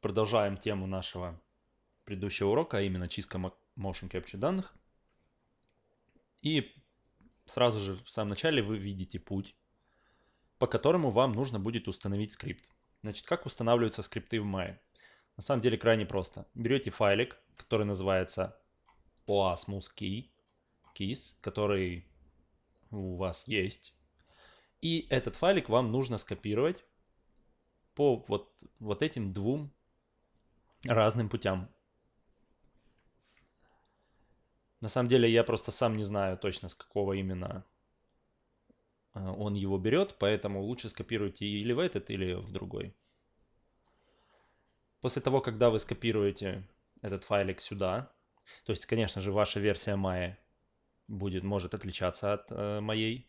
Продолжаем тему нашего предыдущего урока, а именно чистка motion capture данных. И сразу же в самом начале вы видите путь, по которому вам нужно будет установить скрипт. Значит, как устанавливаются скрипты в Maya? На самом деле крайне просто. Берете файлик, который называется OASMUS key, keys, который у вас есть. И этот файлик вам нужно скопировать по вот, вот этим двум разным путям. На самом деле я просто сам не знаю точно, с какого именно э, он его берет, поэтому лучше скопируйте или в этот, или в другой. После того, когда вы скопируете этот файлик сюда, то есть, конечно же, ваша версия Maya будет, может отличаться от э, моей.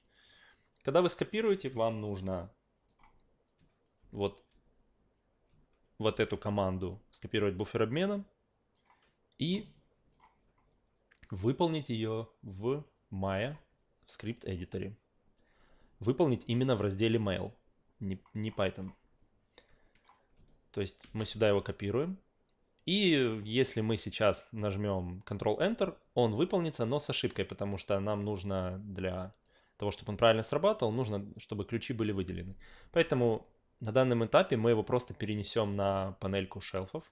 Когда вы скопируете, вам нужно вот, вот эту команду скопировать буфер обмена и выполнить ее в Maya в скрипт editor. Выполнить именно в разделе mail, не, не Python. То есть мы сюда его копируем, и если мы сейчас нажмем Ctrl-Enter, он выполнится, но с ошибкой, потому что нам нужно для того, чтобы он правильно срабатывал, нужно, чтобы ключи были выделены. Поэтому на данном этапе мы его просто перенесем на панельку шелфов,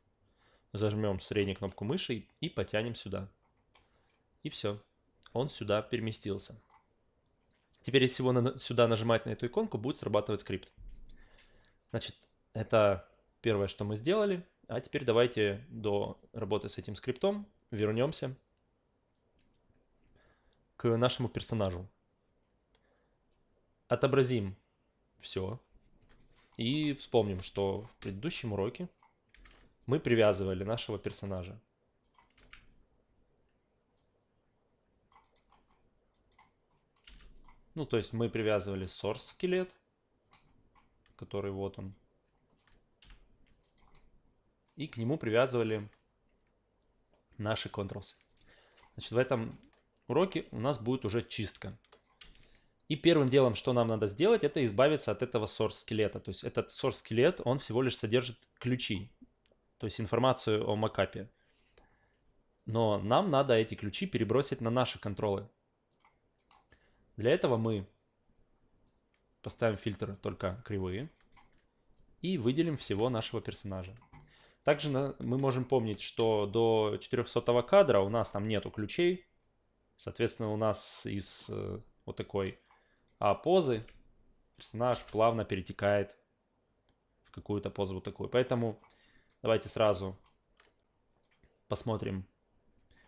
зажмем среднюю кнопку мыши и потянем сюда. И все, он сюда переместился. Теперь, если его на, сюда нажимать на эту иконку, будет срабатывать скрипт. Значит, это первое, что мы сделали. А теперь давайте до работы с этим скриптом вернемся к нашему персонажу. Отобразим все и вспомним, что в предыдущем уроке мы привязывали нашего персонажа. Ну, то есть мы привязывали source скелет, который вот он, и к нему привязывали наши controls. Значит, в этом уроке у нас будет уже чистка. И первым делом, что нам надо сделать, это избавиться от этого source скелета. То есть этот source скелет, он всего лишь содержит ключи, то есть информацию о макапе. Но нам надо эти ключи перебросить на наши контролы. Для этого мы поставим фильтр только кривые и выделим всего нашего персонажа. Также мы можем помнить, что до 400 кадра у нас там нету ключей. Соответственно, у нас из э, вот такой а позы персонаж плавно перетекает в какую-то позу вот такую. Поэтому давайте сразу посмотрим,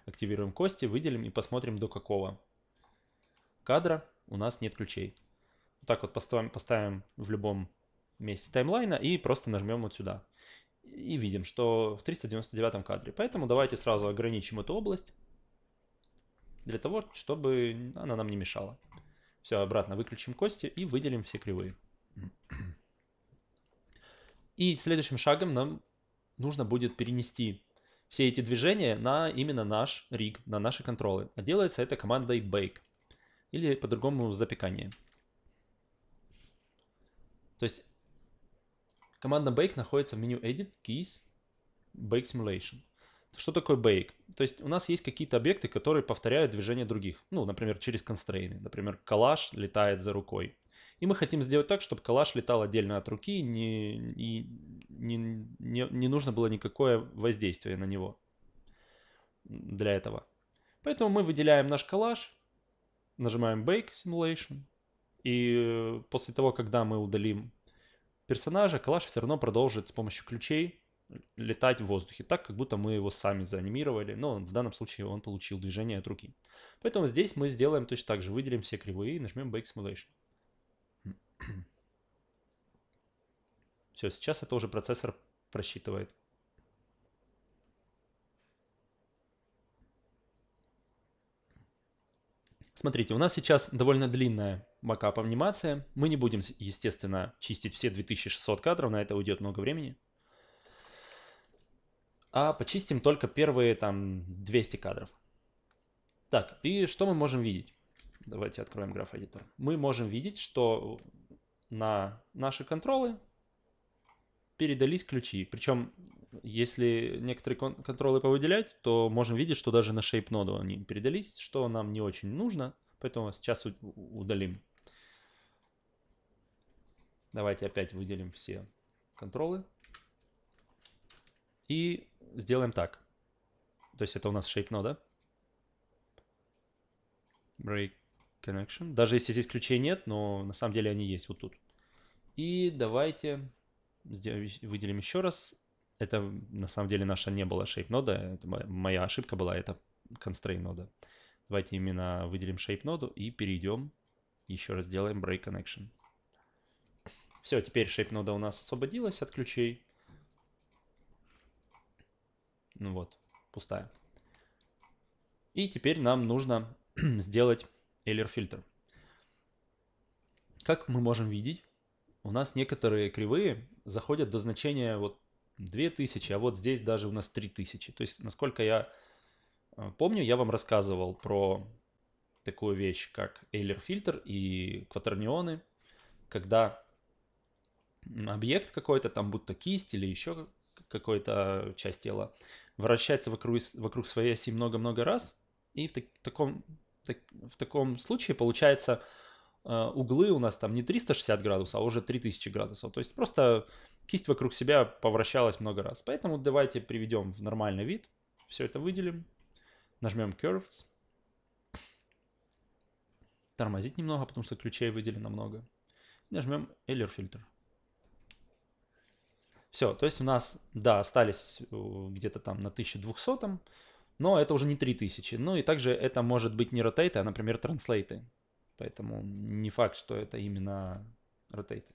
активируем кости, выделим и посмотрим до какого кадра у нас нет ключей. Вот так вот поставим, поставим в любом месте таймлайна и просто нажмем вот сюда и видим, что в 399 кадре. Поэтому давайте сразу ограничим эту область для того, чтобы она нам не мешала. Все, обратно выключим кости и выделим все кривые. И следующим шагом нам нужно будет перенести все эти движения на именно наш риг, на наши контролы. А делается это командой bake или по-другому запекание. То есть Команда bake находится в меню Edit, Keys, Bake Simulation. Что такое bake? То есть у нас есть какие-то объекты, которые повторяют движение других. Ну, например, через констрейны. Например, калаш летает за рукой. И мы хотим сделать так, чтобы калаш летал отдельно от руки, не, и не, не, не нужно было никакое воздействие на него для этого. Поэтому мы выделяем наш калаш, нажимаем Bake Simulation, и э, после того, когда мы удалим персонажа, калаш все равно продолжит с помощью ключей летать в воздухе, так как будто мы его сами заанимировали, но в данном случае он получил движение от руки. Поэтому здесь мы сделаем точно так же, выделим все кривые и нажмем Bake Simulation. Все, сейчас это уже процессор просчитывает. Смотрите, у нас сейчас довольно длинная бакап анимация. Мы не будем, естественно, чистить все 2600 кадров, на это уйдет много времени. А почистим только первые там 200 кадров. Так, и что мы можем видеть? Давайте откроем граф-эдитор. Мы можем видеть, что на наши контролы передались ключи. Причем, если некоторые кон контролы повыделять, то можем видеть, что даже на shape ноду они передались, что нам не очень нужно, поэтому сейчас удалим. Давайте опять выделим все контролы. И сделаем так. То есть это у нас shape нода. Break connection. Даже если здесь ключей нет, но на самом деле они есть вот тут. И давайте сделаем, выделим еще раз. Это на самом деле наша не была shape нода, это моя ошибка была, это constraint нода. Давайте именно выделим shape ноду и перейдем, еще раз сделаем break connection. Все, теперь shape нода у нас освободилась от ключей. Ну вот, пустая. И теперь нам нужно сделать Euler фильтр. Как мы можем видеть, у нас некоторые кривые заходят до значения вот 2000, а вот здесь даже у нас 3000. То есть, насколько я э, помню, я вам рассказывал про такую вещь, как Эйлер-фильтр и кватернионы, когда объект какой-то, там будто кисть или еще какая то часть тела, вращается вокруг, вокруг своей оси много-много раз, и в, так, таком, так, в таком случае получается Э, углы у нас там не 360 градусов, а уже 3000 градусов. То есть просто кисть вокруг себя повращалась много раз. Поэтому давайте приведем в нормальный вид. Все это выделим. Нажмем Curves. Тормозить немного, потому что ключей выделено много. нажмем Eller Filter. Все, то есть у нас, да, остались э, где-то там на 1200, но это уже не 3000. Ну и также это может быть не ротейты, а, например, транслейты. Поэтому не факт, что это именно rotated.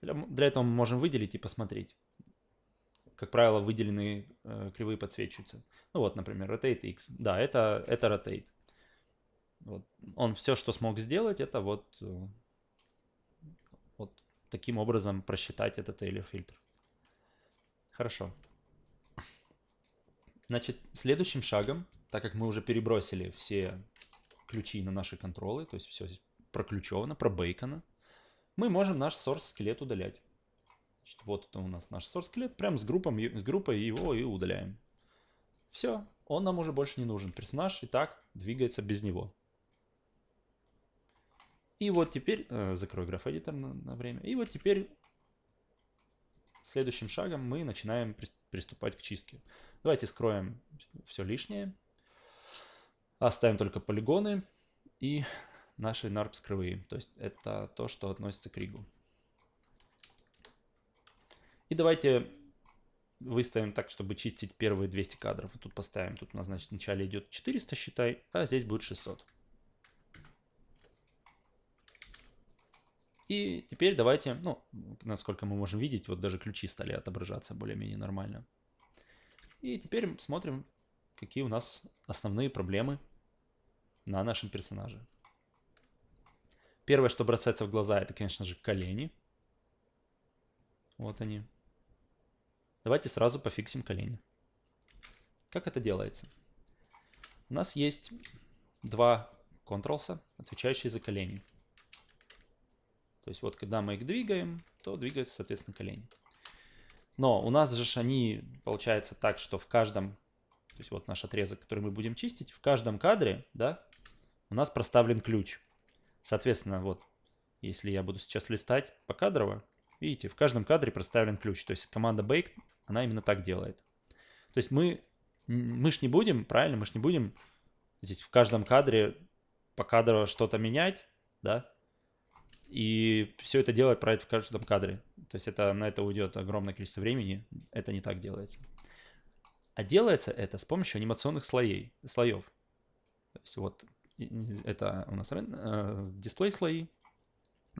Для, для этого мы можем выделить и посмотреть. Как правило, выделенные э, кривые подсвечиваются. Ну вот, например, rotate x. Да, это, это rotate. Вот. Он все, что смог сделать, это вот, э, вот таким образом просчитать этот Taylor фильтр. Хорошо. Значит, следующим шагом, так как мы уже перебросили все ключи на наши контролы, то есть все здесь проключевано, пробейкано, мы можем наш source скелет удалять. Значит, вот это у нас наш source скелет, прям с, группом, с группой его и удаляем. Все, он нам уже больше не нужен. Персонаж и так двигается без него. И вот теперь, э, закрой граф-эдитор на, на время, и вот теперь следующим шагом мы начинаем приступать к чистке. Давайте скроем все лишнее. Оставим только полигоны и наши NARPS кривые. То есть это то, что относится к Ригу. И давайте выставим так, чтобы чистить первые 200 кадров. Тут поставим, тут у нас значит вначале идет 400, считай, а здесь будет 600. И теперь давайте, ну, насколько мы можем видеть, вот даже ключи стали отображаться более-менее нормально. И теперь смотрим, какие у нас основные проблемы на нашем персонаже. Первое, что бросается в глаза, это, конечно же, колени. Вот они. Давайте сразу пофиксим колени. Как это делается? У нас есть два контролса, отвечающие за колени. То есть вот когда мы их двигаем, то двигаются, соответственно, колени. Но у нас же они, получается так, что в каждом то есть вот наш отрезок, который мы будем чистить. В каждом кадре, да, у нас проставлен ключ. Соответственно, вот, если я буду сейчас листать по кадрово, видите, в каждом кадре проставлен ключ. То есть команда Bake, она именно так делает. То есть мы, мы ж не будем, правильно, мы ж не будем здесь в каждом кадре по кадрово что-то менять, да, и все это делать правильно в каждом кадре. То есть это, на это уйдет огромное количество времени, это не так делается. А делается это с помощью анимационных слоей, слоев. То есть вот это у нас э, дисплей слои,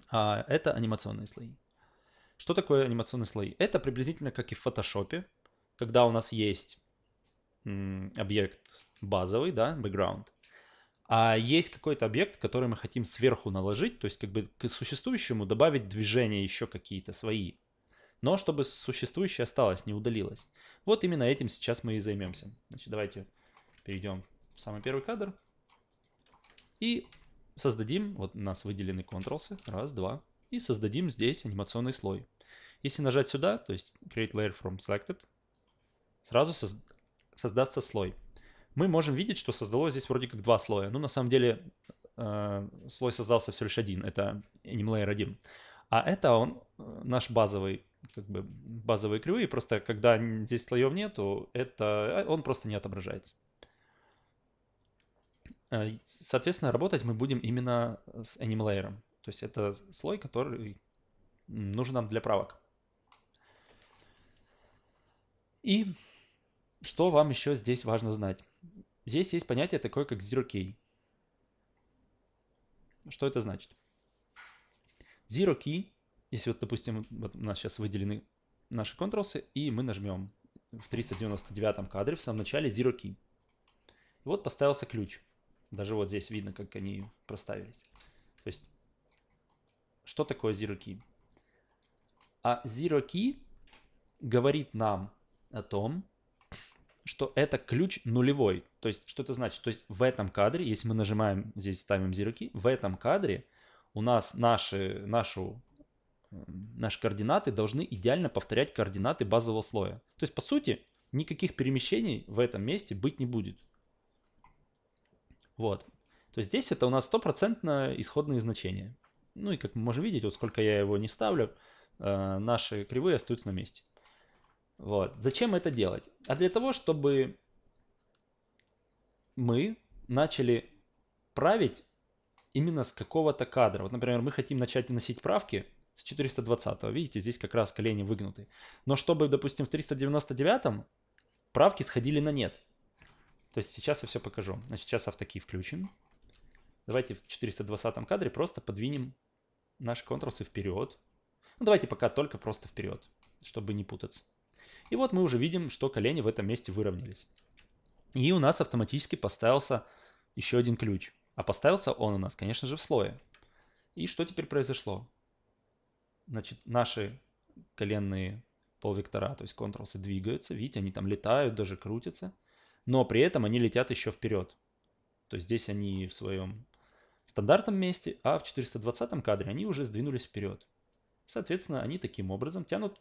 а это анимационные слои. Что такое анимационные слои? Это приблизительно как и в фотошопе, когда у нас есть объект базовый, да, background, а есть какой-то объект, который мы хотим сверху наложить, то есть как бы к существующему добавить движения еще какие-то свои, но чтобы существующее осталось, не удалилось. Вот именно этим сейчас мы и займемся. Значит, давайте перейдем в самый первый кадр. И создадим, вот у нас выделены контролсы, раз, два, и создадим здесь анимационный слой. Если нажать сюда, то есть Create Layer from Selected, сразу созд... создастся слой. Мы можем видеть, что создалось здесь вроде как два слоя. Ну, на самом деле, э, слой создался всего лишь один, это Anim Layer 1. А это он, э, наш базовый как бы базовые кривые, просто когда здесь слоев нету, это э, он просто не отображается. Э, соответственно, работать мы будем именно с Animal Layer. То есть это слой, который нужен нам для правок. И что вам еще здесь важно знать? Здесь есть понятие такое, как Zero Key. Что это значит? Zero Key если вот, допустим, вот у нас сейчас выделены наши контролсы и мы нажмем в 399 кадре в самом начале Zero Key. И вот поставился ключ. Даже вот здесь видно, как они проставились. То есть, что такое Zero Key? А Zero Key говорит нам о том, что это ключ нулевой. То есть, что это значит? То есть, в этом кадре, если мы нажимаем здесь, ставим Zero Key, в этом кадре у нас наши, нашу наши координаты должны идеально повторять координаты базового слоя. То есть, по сути, никаких перемещений в этом месте быть не будет. Вот. То есть здесь это у нас стопроцентно исходные значения. Ну и как мы можем видеть, вот сколько я его не ставлю, э, наши кривые остаются на месте. Вот. Зачем это делать? А для того, чтобы мы начали править именно с какого-то кадра. Вот, например, мы хотим начать вносить правки с 420. Видите, здесь как раз колени выгнуты. Но чтобы, допустим, в 399 правки сходили на нет. То есть сейчас я все покажу. Значит, сейчас автоки включим. Давайте в 420 кадре просто подвинем наши контросы вперед. Ну, давайте пока только просто вперед, чтобы не путаться. И вот мы уже видим, что колени в этом месте выровнялись. И у нас автоматически поставился еще один ключ. А поставился он у нас, конечно же, в слое. И что теперь произошло? значит, наши коленные полвектора, то есть контролсы двигаются, видите, они там летают, даже крутятся, но при этом они летят еще вперед. То есть здесь они в своем стандартном месте, а в 420 кадре они уже сдвинулись вперед. Соответственно, они таким образом тянут,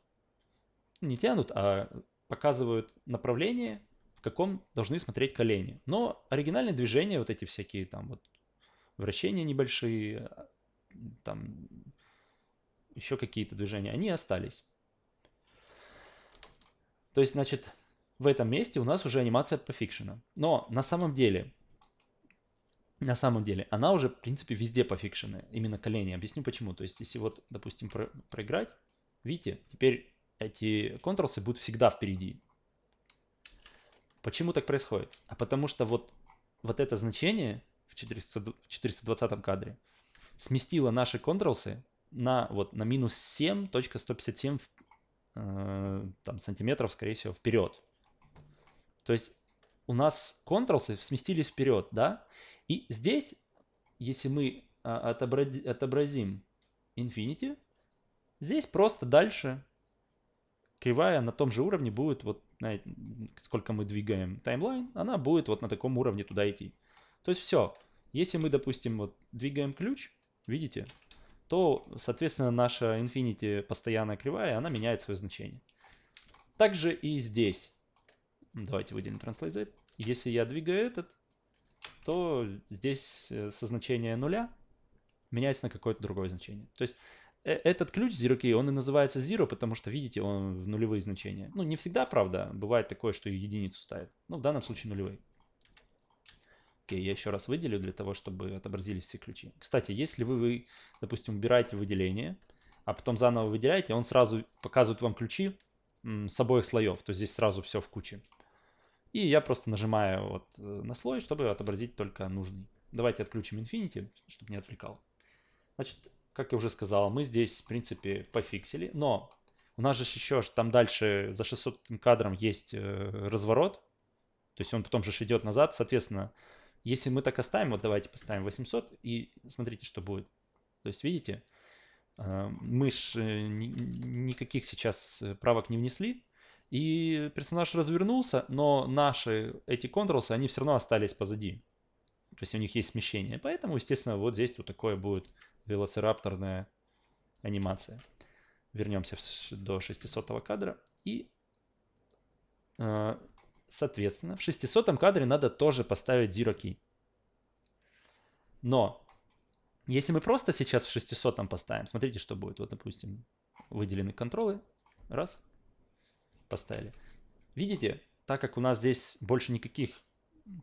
не тянут, а показывают направление, в каком должны смотреть колени. Но оригинальные движения, вот эти всякие там вот вращения небольшие, там еще какие-то движения, они остались. То есть, значит, в этом месте у нас уже анимация пофикшена. Но на самом деле, на самом деле, она уже, в принципе, везде пофикшена, именно колени. Объясню почему. То есть, если вот, допустим, про проиграть, видите, теперь эти контролсы будут всегда впереди. Почему так происходит? А потому что вот, вот это значение в 420 кадре сместило наши контролсы на, вот, на минус 7.157 э, там, сантиметров, скорее всего, вперед. То есть у нас контрлсы сместились вперед, да? И здесь, если мы а, отобразим infinity, здесь просто дальше кривая на том же уровне будет, вот знаете, сколько мы двигаем таймлайн, она будет вот на таком уровне туда идти. То есть все. Если мы, допустим, вот двигаем ключ, видите, то, соответственно, наша infinity постоянная кривая, она меняет свое значение. Также и здесь. Давайте выделим translate z. Если я двигаю этот, то здесь э, со значения нуля меняется на какое-то другое значение. То есть э, этот ключ zero key, он и называется zero, потому что, видите, он в нулевые значения. Ну, не всегда, правда, бывает такое, что и единицу ставит. Ну, в данном случае нулевые. Окей, я еще раз выделю для того, чтобы отобразились все ключи. Кстати, если вы, вы допустим, убираете выделение, а потом заново выделяете, он сразу показывает вам ключи с обоих слоев, то есть здесь сразу все в куче. И я просто нажимаю вот э, на слой, чтобы отобразить только нужный. Давайте отключим Infinity, чтобы не отвлекал. Значит, как я уже сказал, мы здесь, в принципе, пофиксили, но у нас же еще там дальше за 600 кадром есть э, разворот, то есть он потом же идет назад, соответственно, если мы так оставим, вот давайте поставим 800 и смотрите, что будет. То есть, видите, э, мы же э, никаких сейчас э, правок не внесли, и персонаж развернулся, но наши эти контролсы, они все равно остались позади. То есть у них есть смещение. Поэтому, естественно, вот здесь вот такое будет велоцирапторная анимация. Вернемся до 600 кадра. И Соответственно, в 600 кадре надо тоже поставить Zero Key. Но если мы просто сейчас в 600 поставим, смотрите, что будет. Вот, допустим, выделены контролы. Раз. Поставили. Видите, так как у нас здесь больше никаких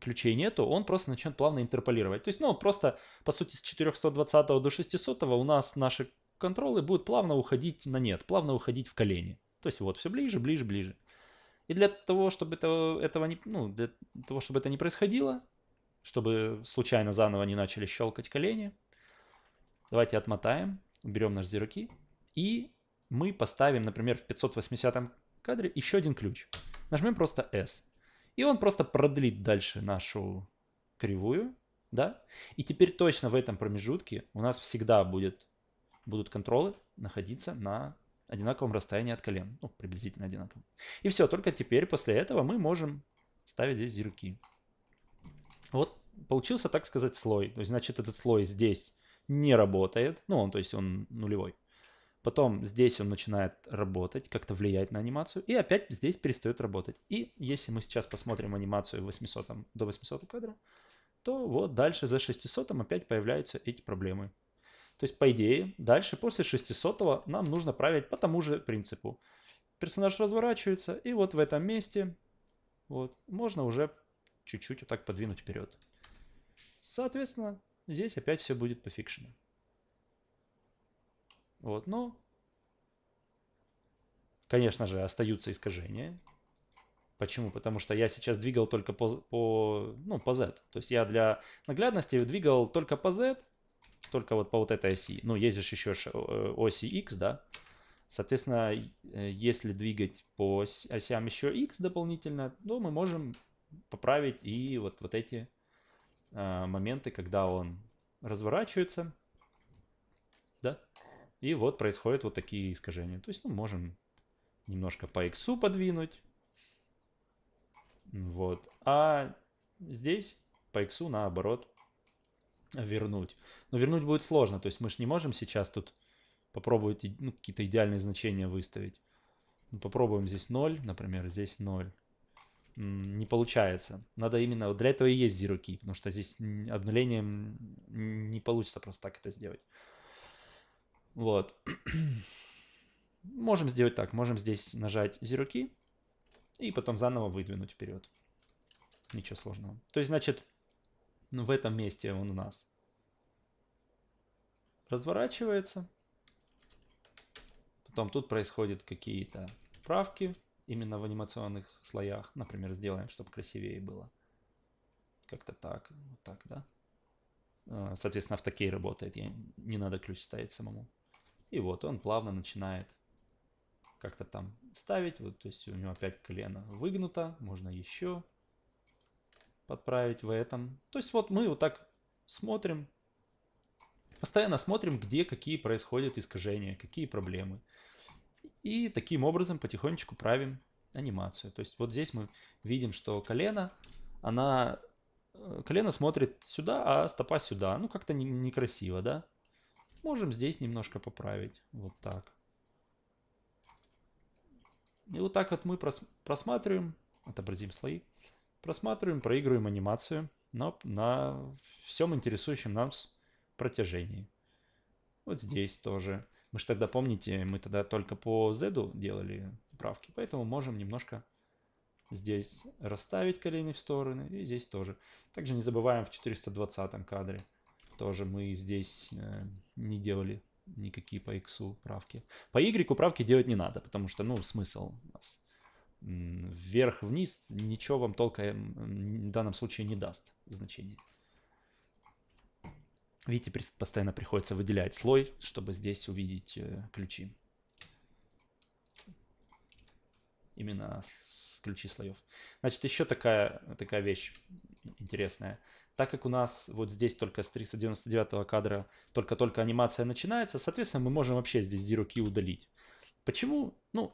ключей нету, он просто начнет плавно интерполировать. То есть, ну, просто, по сути, с 420 до 600 у нас наши контролы будут плавно уходить на нет, плавно уходить в колени. То есть, вот, все ближе, ближе, ближе. И для того, чтобы это, этого не, ну, для того, чтобы это не происходило, чтобы случайно заново не начали щелкать колени, давайте отмотаем, берем наш зироки и мы поставим, например, в 580 кадре еще один ключ. Нажмем просто S. И он просто продлит дальше нашу кривую, да? И теперь точно в этом промежутке у нас всегда будет, будут контролы находиться на одинаковом расстоянии от колен. Ну, приблизительно одинаковом. И все, только теперь после этого мы можем ставить здесь зирки. Вот получился, так сказать, слой. То есть, значит, этот слой здесь не работает. Ну, он, то есть, он нулевой. Потом здесь он начинает работать, как-то влиять на анимацию. И опять здесь перестает работать. И если мы сейчас посмотрим анимацию 800, до 800 кадра, то вот дальше за 600 опять появляются эти проблемы. То есть, по идее, дальше после 600 нам нужно править по тому же принципу. Персонаж разворачивается, и вот в этом месте вот, можно уже чуть-чуть вот так подвинуть вперед. Соответственно, здесь опять все будет по Вот, но, конечно же, остаются искажения. Почему? Потому что я сейчас двигал только по, по, ну, по Z. То есть я для наглядности двигал только по Z, только вот по вот этой оси. Ну, ездишь еще э, оси x, да? Соответственно, э, если двигать по осям еще x дополнительно, ну, мы можем поправить и вот, вот эти э, моменты, когда он разворачивается, да? И вот происходят вот такие искажения. То есть, ну, можем немножко по x подвинуть. Вот. А здесь по x наоборот вернуть. Но вернуть будет сложно, то есть мы же не можем сейчас тут попробовать ну, какие-то идеальные значения выставить. Ну, попробуем здесь 0, например, здесь 0. Не получается. Надо именно... Для этого и есть zero key, потому что здесь обнулением не получится просто так это сделать. Вот. можем сделать так. Можем здесь нажать zero key и потом заново выдвинуть вперед. Ничего сложного. То есть, значит, ну, в этом месте он у нас разворачивается. Потом тут происходят какие-то правки именно в анимационных слоях. Например, сделаем, чтобы красивее было. Как-то так, вот так, да. А, соответственно, в автокей работает, не надо ключ ставить самому. И вот он плавно начинает как-то там ставить. Вот, то есть у него опять колено выгнуто, можно еще подправить в этом. То есть вот мы вот так смотрим, постоянно смотрим, где какие происходят искажения, какие проблемы. И таким образом потихонечку правим анимацию. То есть вот здесь мы видим, что колено, она, э, колено смотрит сюда, а стопа сюда. Ну как-то не, некрасиво, да? Можем здесь немножко поправить, вот так. И вот так вот мы прос, просматриваем, отобразим слои. Просматриваем, проигрываем анимацию, но на всем интересующем нас протяжении. Вот здесь тоже. Мы же тогда, помните, мы тогда только по Z делали правки, поэтому можем немножко здесь расставить колени в стороны и здесь тоже. Также не забываем в 420 кадре. Тоже мы здесь э, не делали никакие по X правки. По Y правки делать не надо, потому что, ну, смысл у нас вверх-вниз ничего вам толком в данном случае не даст значение. Видите, постоянно приходится выделять слой, чтобы здесь увидеть э, ключи. Именно с ключи слоев. Значит, еще такая, такая вещь интересная. Так как у нас вот здесь только с 399 кадра только-только анимация начинается, соответственно, мы можем вообще здесь Zero Key удалить. Почему? Ну,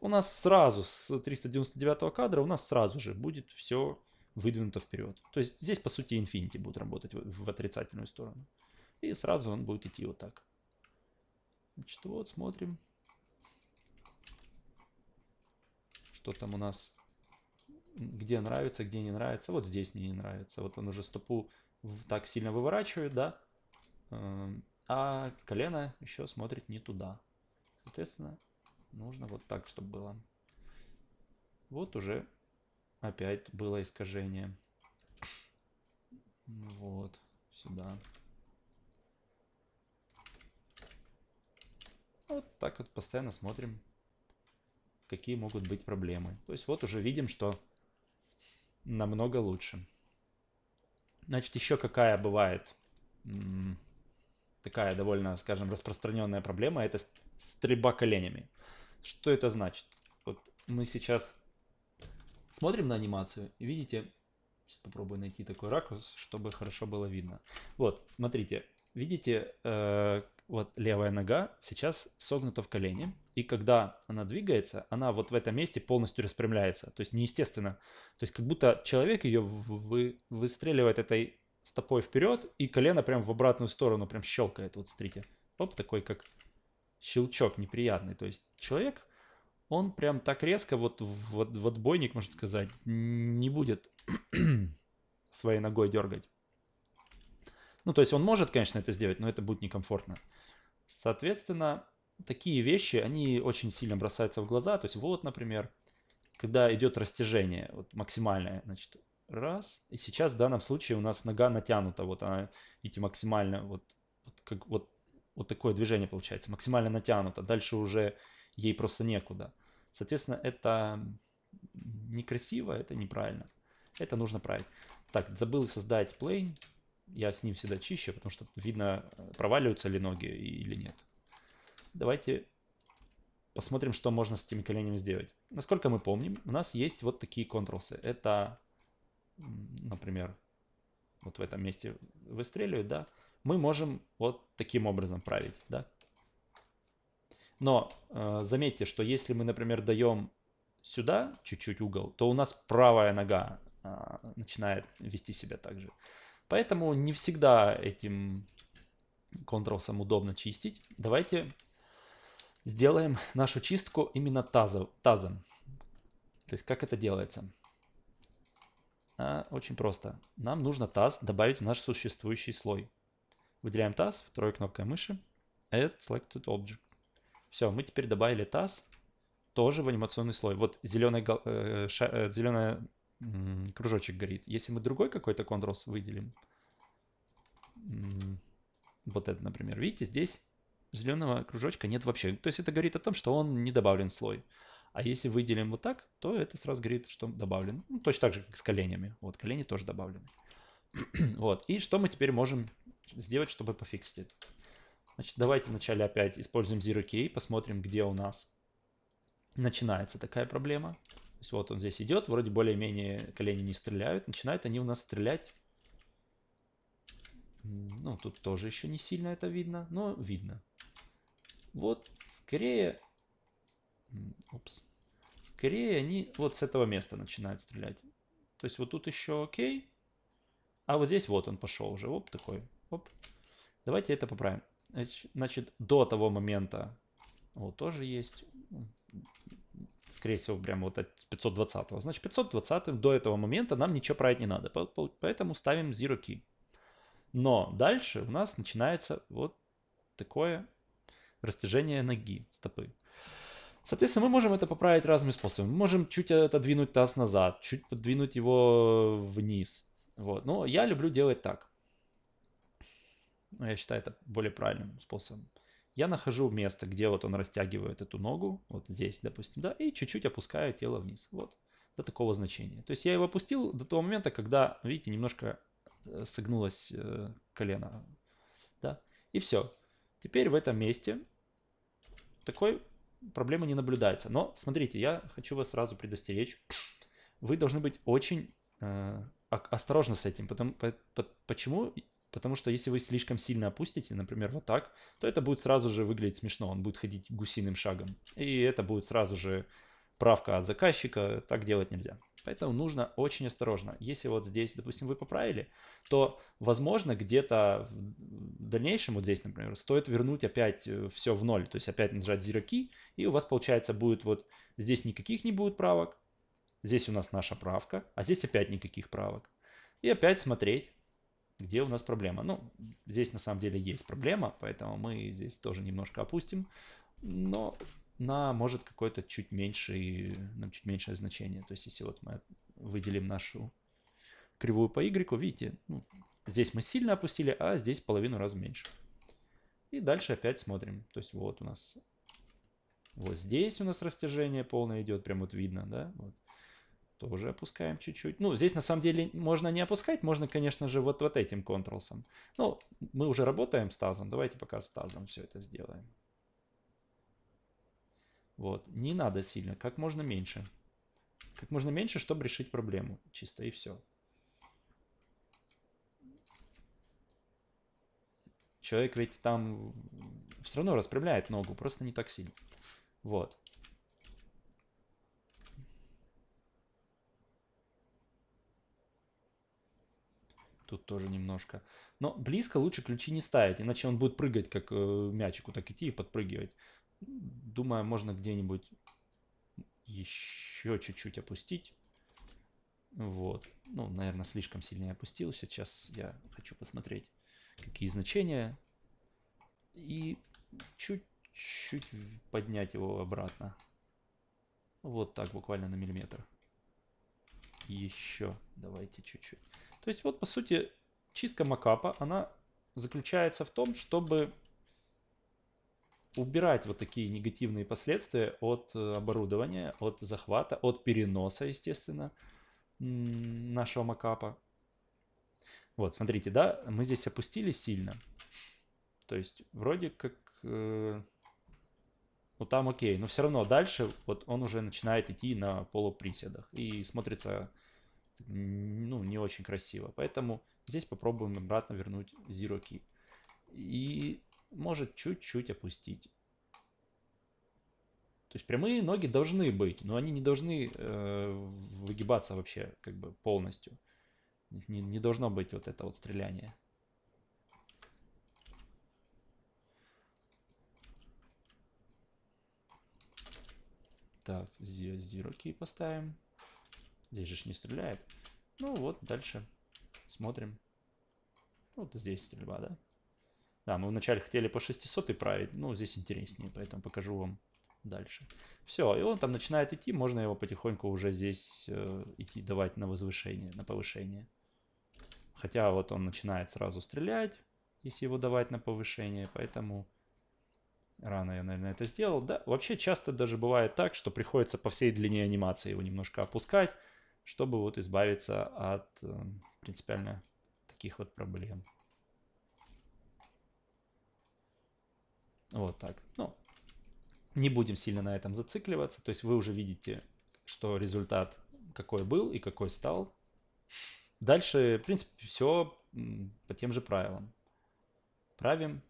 у нас сразу с 399 кадра у нас сразу же будет все выдвинуто вперед. То есть здесь, по сути, Infinity будет работать в, в отрицательную сторону. И сразу он будет идти вот так. Значит, вот, смотрим. Что там у нас? Где нравится, где не нравится. Вот здесь мне не нравится. Вот он уже стопу так сильно выворачивает, да? Эм, а колено еще смотрит не туда. Соответственно, Нужно вот так, чтобы было. Вот уже опять было искажение. Вот, сюда. Вот так вот постоянно смотрим, какие могут быть проблемы. То есть вот уже видим, что намного лучше. Значит, еще какая бывает такая довольно, скажем, распространенная проблема, это стрельба коленями. Что это значит? Вот мы сейчас смотрим на анимацию, и видите, попробую найти такой ракурс, чтобы хорошо было видно. Вот, смотрите, видите, э, вот левая нога сейчас согнута в колене, и когда она двигается, она вот в этом месте полностью распрямляется, то есть неестественно. То есть как будто человек ее вы, выстреливает этой стопой вперед, и колено прям в обратную сторону прям щелкает, вот смотрите. Оп, такой как щелчок неприятный. То есть человек, он прям так резко вот, вот, в отбойник, можно сказать, не будет своей ногой дергать. Ну, то есть он может, конечно, это сделать, но это будет некомфортно. Соответственно, такие вещи, они очень сильно бросаются в глаза. То есть вот, например, когда идет растяжение, вот максимальное, значит, раз. И сейчас в данном случае у нас нога натянута, вот она, видите, максимально, вот, вот как вот вот такое движение получается, максимально натянуто, дальше уже ей просто некуда. Соответственно, это некрасиво, это неправильно. Это нужно править. Так, забыл создать plane. Я с ним всегда чище, потому что видно, проваливаются ли ноги или нет. Давайте посмотрим, что можно с этими коленями сделать. Насколько мы помним, у нас есть вот такие контросы. Это, например, вот в этом месте выстреливают, да мы можем вот таким образом править. Да? Но э, заметьте, что если мы, например, даем сюда чуть-чуть угол, то у нас правая нога э, начинает вести себя так же. Поэтому не всегда этим контролсом удобно чистить. Давайте сделаем нашу чистку именно тазов, тазом. То есть как это делается? А, очень просто. Нам нужно таз добавить в наш существующий слой. Выделяем таз, второй кнопкой мыши. Add Selected Object. Все, мы теперь добавили таз тоже в анимационный слой. Вот зеленый, э, ша, э, зеленый э, кружочек горит. Если мы другой какой-то Ctrl выделим, вот это, например, видите, здесь зеленого кружочка нет вообще. То есть это говорит о том, что он не добавлен слой. А если выделим вот так, то это сразу говорит, что добавлен. Ну, точно так же, как с коленями. Вот, колени тоже добавлены. вот. И что мы теперь можем сделать, чтобы пофиксить это. Значит, давайте вначале опять используем zero key, посмотрим, где у нас начинается такая проблема. То есть вот он здесь идет, вроде более-менее колени не стреляют. Начинают они у нас стрелять. Ну, тут тоже еще не сильно это видно, но видно. Вот, скорее... Опс. Скорее они вот с этого места начинают стрелять. То есть вот тут еще окей. А вот здесь вот он пошел уже. Вот такой Оп. Давайте это поправим. Значит, до того момента, вот тоже есть, скорее всего, прямо вот от 520. -го. Значит, 520 до этого момента нам ничего править не надо, поэтому ставим zero key. Но дальше у нас начинается вот такое растяжение ноги, стопы. Соответственно, мы можем это поправить разными способами. Мы можем чуть отодвинуть таз назад, чуть подвинуть его вниз. Вот. Но я люблю делать так но ну, я считаю это более правильным способом. Я нахожу место, где вот он растягивает эту ногу, вот здесь, допустим, да, и чуть-чуть опускаю тело вниз, вот, до такого значения. То есть я его опустил до того момента, когда, видите, немножко э, согнулось э, колено, да, и все. Теперь в этом месте такой проблемы не наблюдается. Но смотрите, я хочу вас сразу предостеречь. Вы должны быть очень э, осторожны с этим. Потому, по, по, почему Потому что если вы слишком сильно опустите, например, вот так, то это будет сразу же выглядеть смешно, он будет ходить гусиным шагом. И это будет сразу же правка от заказчика, так делать нельзя. Поэтому нужно очень осторожно. Если вот здесь, допустим, вы поправили, то, возможно, где-то в дальнейшем, вот здесь, например, стоит вернуть опять э, все в ноль, то есть опять нажать зероки, и у вас, получается, будет вот здесь никаких не будет правок, здесь у нас наша правка, а здесь опять никаких правок. И опять смотреть, где у нас проблема. Ну, здесь на самом деле есть проблема, поэтому мы здесь тоже немножко опустим, но на может какое-то чуть меньшее, ну, чуть меньшее значение. То есть если вот мы выделим нашу кривую по y, видите, ну, здесь мы сильно опустили, а здесь половину раз меньше. И дальше опять смотрим. То есть вот у нас, вот здесь у нас растяжение полное идет, прям вот видно, да, вот. Тоже опускаем чуть-чуть. Ну, здесь на самом деле можно не опускать, можно, конечно же, вот, вот этим контролсом. Ну, мы уже работаем с тазом, давайте пока с тазом все это сделаем. Вот, не надо сильно, как можно меньше. Как можно меньше, чтобы решить проблему. Чисто и все. Человек ведь там все равно распрямляет ногу, просто не так сильно. Вот. Тут тоже немножко. Но близко лучше ключи не ставить, иначе он будет прыгать, как э, мячику, так идти и подпрыгивать. Думаю, можно где-нибудь еще чуть-чуть опустить. Вот. Ну, наверное, слишком сильно я опустил. Сейчас я хочу посмотреть, какие значения. И чуть-чуть поднять его обратно. Вот так, буквально на миллиметр. Еще давайте чуть-чуть. То есть вот по сути чистка макапа, она заключается в том, чтобы убирать вот такие негативные последствия от э, оборудования, от захвата, от переноса, естественно, нашего макапа. Вот, смотрите, да, мы здесь опустили сильно. То есть вроде как... Э, ну там окей, но все равно дальше вот он уже начинает идти на полуприседах и смотрится ну, не очень красиво. Поэтому здесь попробуем обратно вернуть Zero Key. И может чуть-чуть опустить. То есть прямые ноги должны быть, но они не должны э, выгибаться вообще как бы полностью. Не, не должно быть вот это вот стреляние. Так, здесь зироки поставим. Здесь же не стреляет. Ну вот, дальше смотрим. Ну, вот здесь стрельба, да? Да, мы вначале хотели по 600 править, но ну, здесь интереснее, поэтому покажу вам дальше. Все, и он там начинает идти, можно его потихоньку уже здесь э, идти давать на возвышение, на повышение. Хотя вот он начинает сразу стрелять, если его давать на повышение, поэтому рано я, наверное, это сделал. Да, вообще часто даже бывает так, что приходится по всей длине анимации его немножко опускать, чтобы вот избавиться от эм, принципиально таких вот проблем. Вот так. Ну, не будем сильно на этом зацикливаться. То есть вы уже видите, что результат какой был и какой стал. Дальше, в принципе, все по тем же правилам. Правим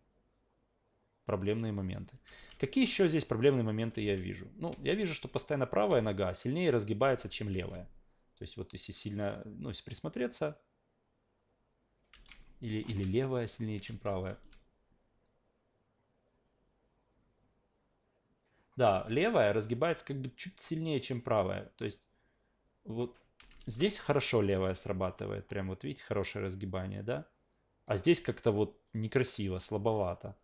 проблемные моменты. Какие еще здесь проблемные моменты я вижу? Ну, я вижу, что постоянно правая нога сильнее разгибается, чем левая. То есть вот если сильно, ну, если присмотреться, или, или левая сильнее, чем правая. Да, левая разгибается как бы чуть сильнее, чем правая. То есть вот здесь хорошо левая срабатывает. Прям вот видите, хорошее разгибание, да? А здесь как-то вот некрасиво, слабовато.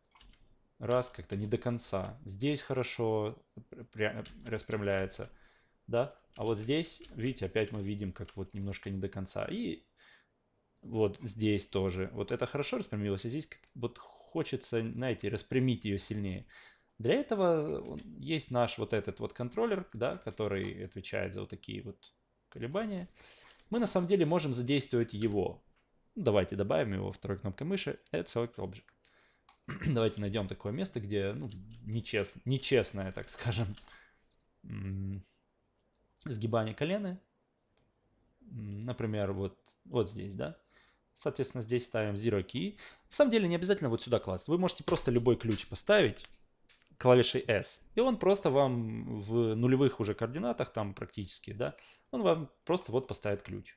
Раз, как-то не до конца. Здесь хорошо распрямляется да. А вот здесь, видите, опять мы видим, как вот немножко не до конца. И вот здесь тоже. Вот это хорошо распрямилось, а здесь вот хочется, знаете, распрямить ее сильнее. Для этого есть наш вот этот вот контроллер, да, который отвечает за вот такие вот колебания. Мы на самом деле можем задействовать его. Давайте добавим его второй кнопкой мыши. Add Select Object. Давайте найдем такое место, где ну, нечест, нечестное, так скажем, сгибание колена, например, вот, вот здесь, да. Соответственно, здесь ставим Zero Key. На самом деле не обязательно вот сюда класть. Вы можете просто любой ключ поставить клавишей S. И он просто вам в нулевых уже координатах, там практически, да, он вам просто вот поставит ключ.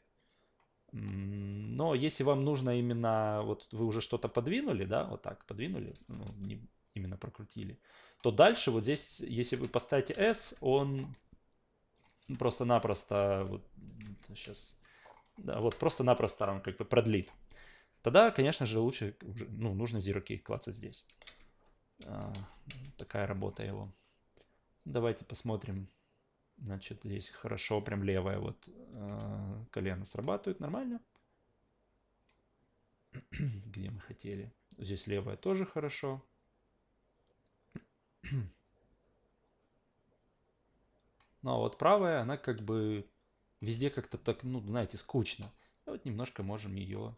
Но если вам нужно именно, вот вы уже что-то подвинули, да, вот так подвинули, ну, не, именно прокрутили, то дальше вот здесь, если вы поставите S, он ну, просто-напросто, вот сейчас, да, вот просто-напросто он как бы продлит. Тогда, конечно же, лучше, ну, нужно зироки Key клацать здесь. А, такая работа его. Давайте посмотрим. Значит, здесь хорошо, прям левое вот э, колено срабатывает нормально. Где мы хотели. Здесь левое тоже хорошо. Ну а вот правая, она как бы везде как-то так, ну, знаете, скучно. И вот немножко можем ее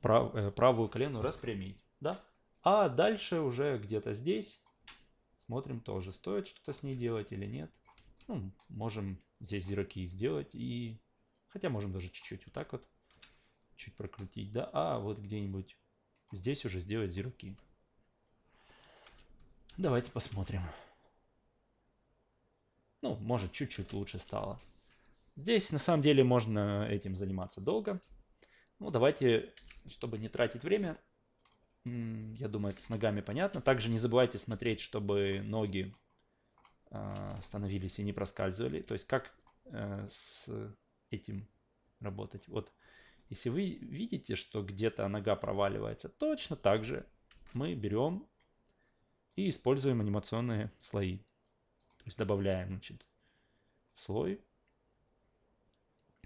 прав, э, правую колену распрямить, да? А дальше уже где-то здесь смотрим тоже, стоит что-то с ней делать или нет. Ну, можем здесь зерки сделать и... Хотя можем даже чуть-чуть вот так вот, чуть прокрутить, да? А вот где-нибудь здесь уже сделать зерки. Давайте посмотрим. Ну, может, чуть-чуть лучше стало. Здесь, на самом деле, можно этим заниматься долго. Ну, давайте, чтобы не тратить время, я думаю, с ногами понятно. Также не забывайте смотреть, чтобы ноги а, становились и не проскальзывали. То есть, как э, с этим работать. Вот, если вы видите, что где-то нога проваливается, точно так же мы берем и используем анимационные слои. То есть добавляем значит, слой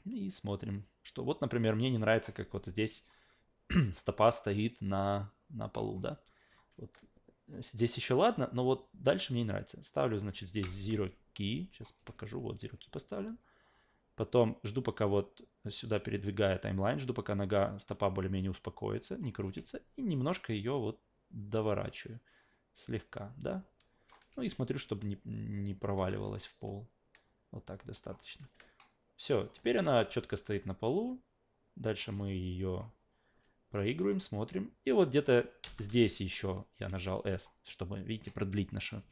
и смотрим, что вот, например, мне не нравится, как вот здесь стопа стоит на, на полу, да. Вот э, здесь еще ладно, но вот дальше мне не нравится. Ставлю, значит, здесь zero key, сейчас покажу, вот zero key поставлен. Потом жду, пока вот сюда передвигаю таймлайн, жду, пока нога, стопа более-менее успокоится, не крутится, и немножко ее вот доворачиваю слегка, да. Ну и смотрю, чтобы не, не проваливалась в пол. Вот так достаточно. Все, теперь она четко стоит на полу. Дальше мы ее проигрываем, смотрим. И вот где-то здесь еще я нажал S, чтобы, видите, продлить наше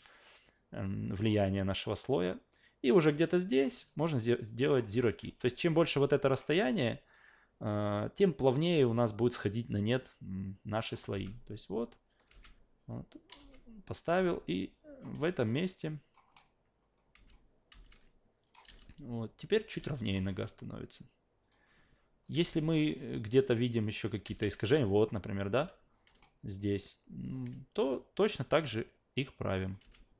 эм, влияние нашего слоя. И уже где-то здесь можно сделать zero key. То есть чем больше вот это расстояние, э, тем плавнее у нас будет сходить на нет наши слои. То есть вот, вот поставил и в этом месте. Вот. Теперь чуть ровнее нога становится. Если мы э, где-то видим еще какие-то искажения, вот, например, да, здесь, то точно так же их правим.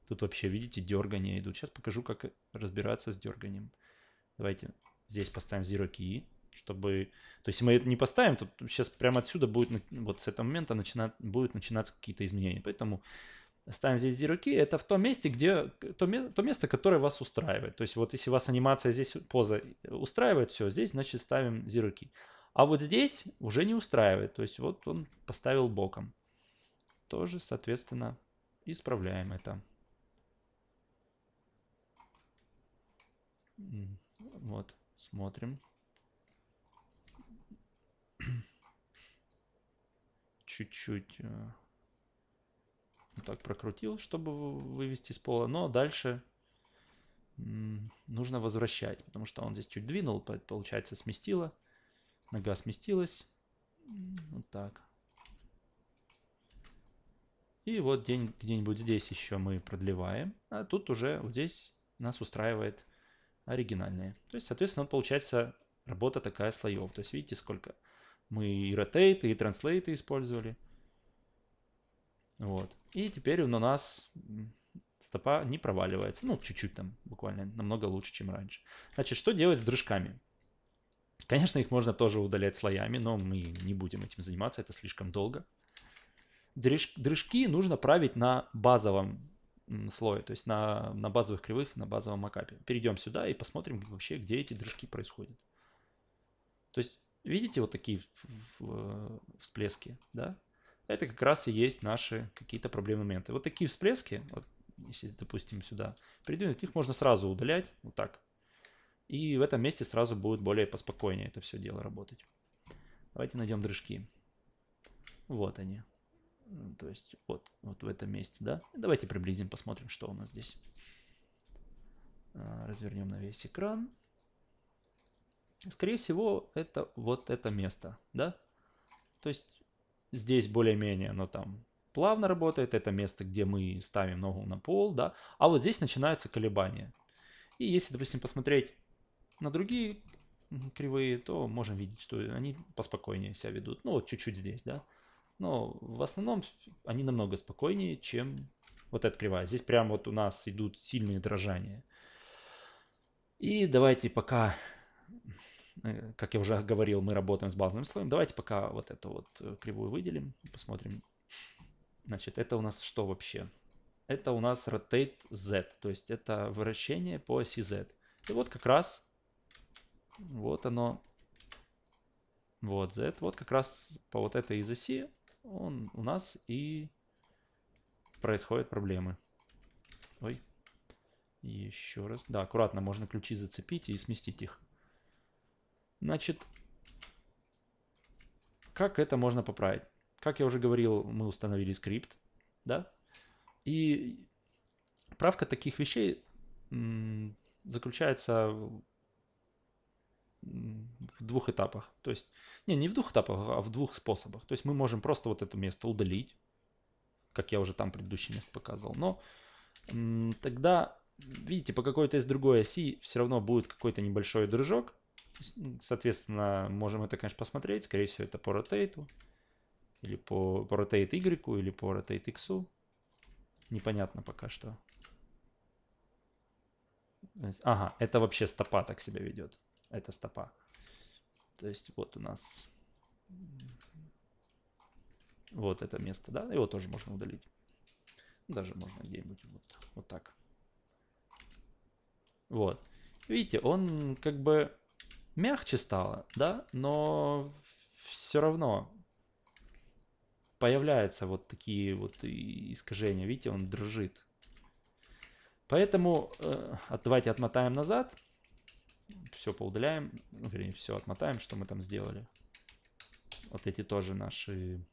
Тут вообще, видите, дергания идут. Сейчас покажу, как разбираться с дерганием. Давайте здесь поставим Zero Key, чтобы... То есть, мы это не поставим, тут, сейчас прямо отсюда будет, вот с этого момента начинать, будут начинаться какие-то изменения. Поэтому ставим здесь две руки, это в том месте, где то, то место, которое вас устраивает. То есть вот если вас анимация здесь поза устраивает, все, здесь значит ставим две руки. А вот здесь уже не устраивает, то есть вот он поставил боком. Тоже, соответственно, исправляем это. Вот, смотрим. Чуть-чуть э, вот так прокрутил, чтобы вывести с пола. Но дальше нужно возвращать, потому что он здесь чуть двинул, получается сместило. Нога сместилась. Вот так. И вот день где-нибудь здесь еще мы продлеваем. А тут уже вот здесь нас устраивает оригинальные. То есть, соответственно, получается работа такая слоев. То есть, видите, сколько мы и rotate, и translate использовали. Вот. И теперь у нас стопа не проваливается. Ну, чуть-чуть там буквально, намного лучше, чем раньше. Значит, что делать с дрыжками? Конечно, их можно тоже удалять слоями, но мы не будем этим заниматься, это слишком долго. Дрыж, дрыжки нужно править на базовом слое, то есть на, на базовых кривых, на базовом макапе. Перейдем сюда и посмотрим вообще, где эти дрыжки происходят. То есть, видите вот такие э, всплески, да? это как раз и есть наши какие-то проблемы моменты. Вот такие всплески, вот, если, допустим, сюда придвинуть, их можно сразу удалять, вот так. И в этом месте сразу будет более поспокойнее это все дело работать. Давайте найдем дрыжки. Вот они. Ну, то есть вот, вот в этом месте, да. Давайте приблизим, посмотрим, что у нас здесь. А, Развернем на весь экран. Скорее всего, это вот это место, да. То есть Здесь более-менее, но там плавно работает. Это место, где мы ставим ногу на пол, да. А вот здесь начинаются колебания. И если, допустим, посмотреть на другие кривые, то можем видеть, что они поспокойнее себя ведут. Ну вот чуть-чуть здесь, да. Но в основном они намного спокойнее, чем вот эта кривая. Здесь прям вот у нас идут сильные дрожания. И давайте пока Э, как я уже говорил, мы работаем с базовым слоем. Давайте пока вот эту вот э, кривую выделим, посмотрим. Значит, это у нас что вообще? Это у нас rotate z, то есть это вращение по оси z. И вот как раз, вот оно, вот z, вот как раз по вот этой из оси он у нас и происходят проблемы. Ой, еще раз. Да, аккуратно, можно ключи зацепить и сместить их. Значит, как это можно поправить? Как я уже говорил, мы установили скрипт, да? И правка таких вещей заключается в двух этапах. То есть, не, не в двух этапах, а в двух способах. То есть мы можем просто вот это место удалить, как я уже там предыдущее место показывал. Но тогда, видите, по какой-то из другой оси все равно будет какой-то небольшой дружок, Соответственно, можем это, конечно, посмотреть. Скорее всего, это по ротейту. Или по, по rotate Y, или по rotate X. Непонятно пока что. Ага, это вообще стопа так себя ведет. Это стопа. То есть вот у нас вот это место, да, его тоже можно удалить. Даже можно где-нибудь вот, вот так. Вот. Видите, он как бы мягче стало, да, но все равно появляются вот такие вот искажения. Видите, он дрожит. Поэтому э, давайте отмотаем назад. Все поудаляем. Ну, вернее, все отмотаем, что мы там сделали. Вот эти тоже наши,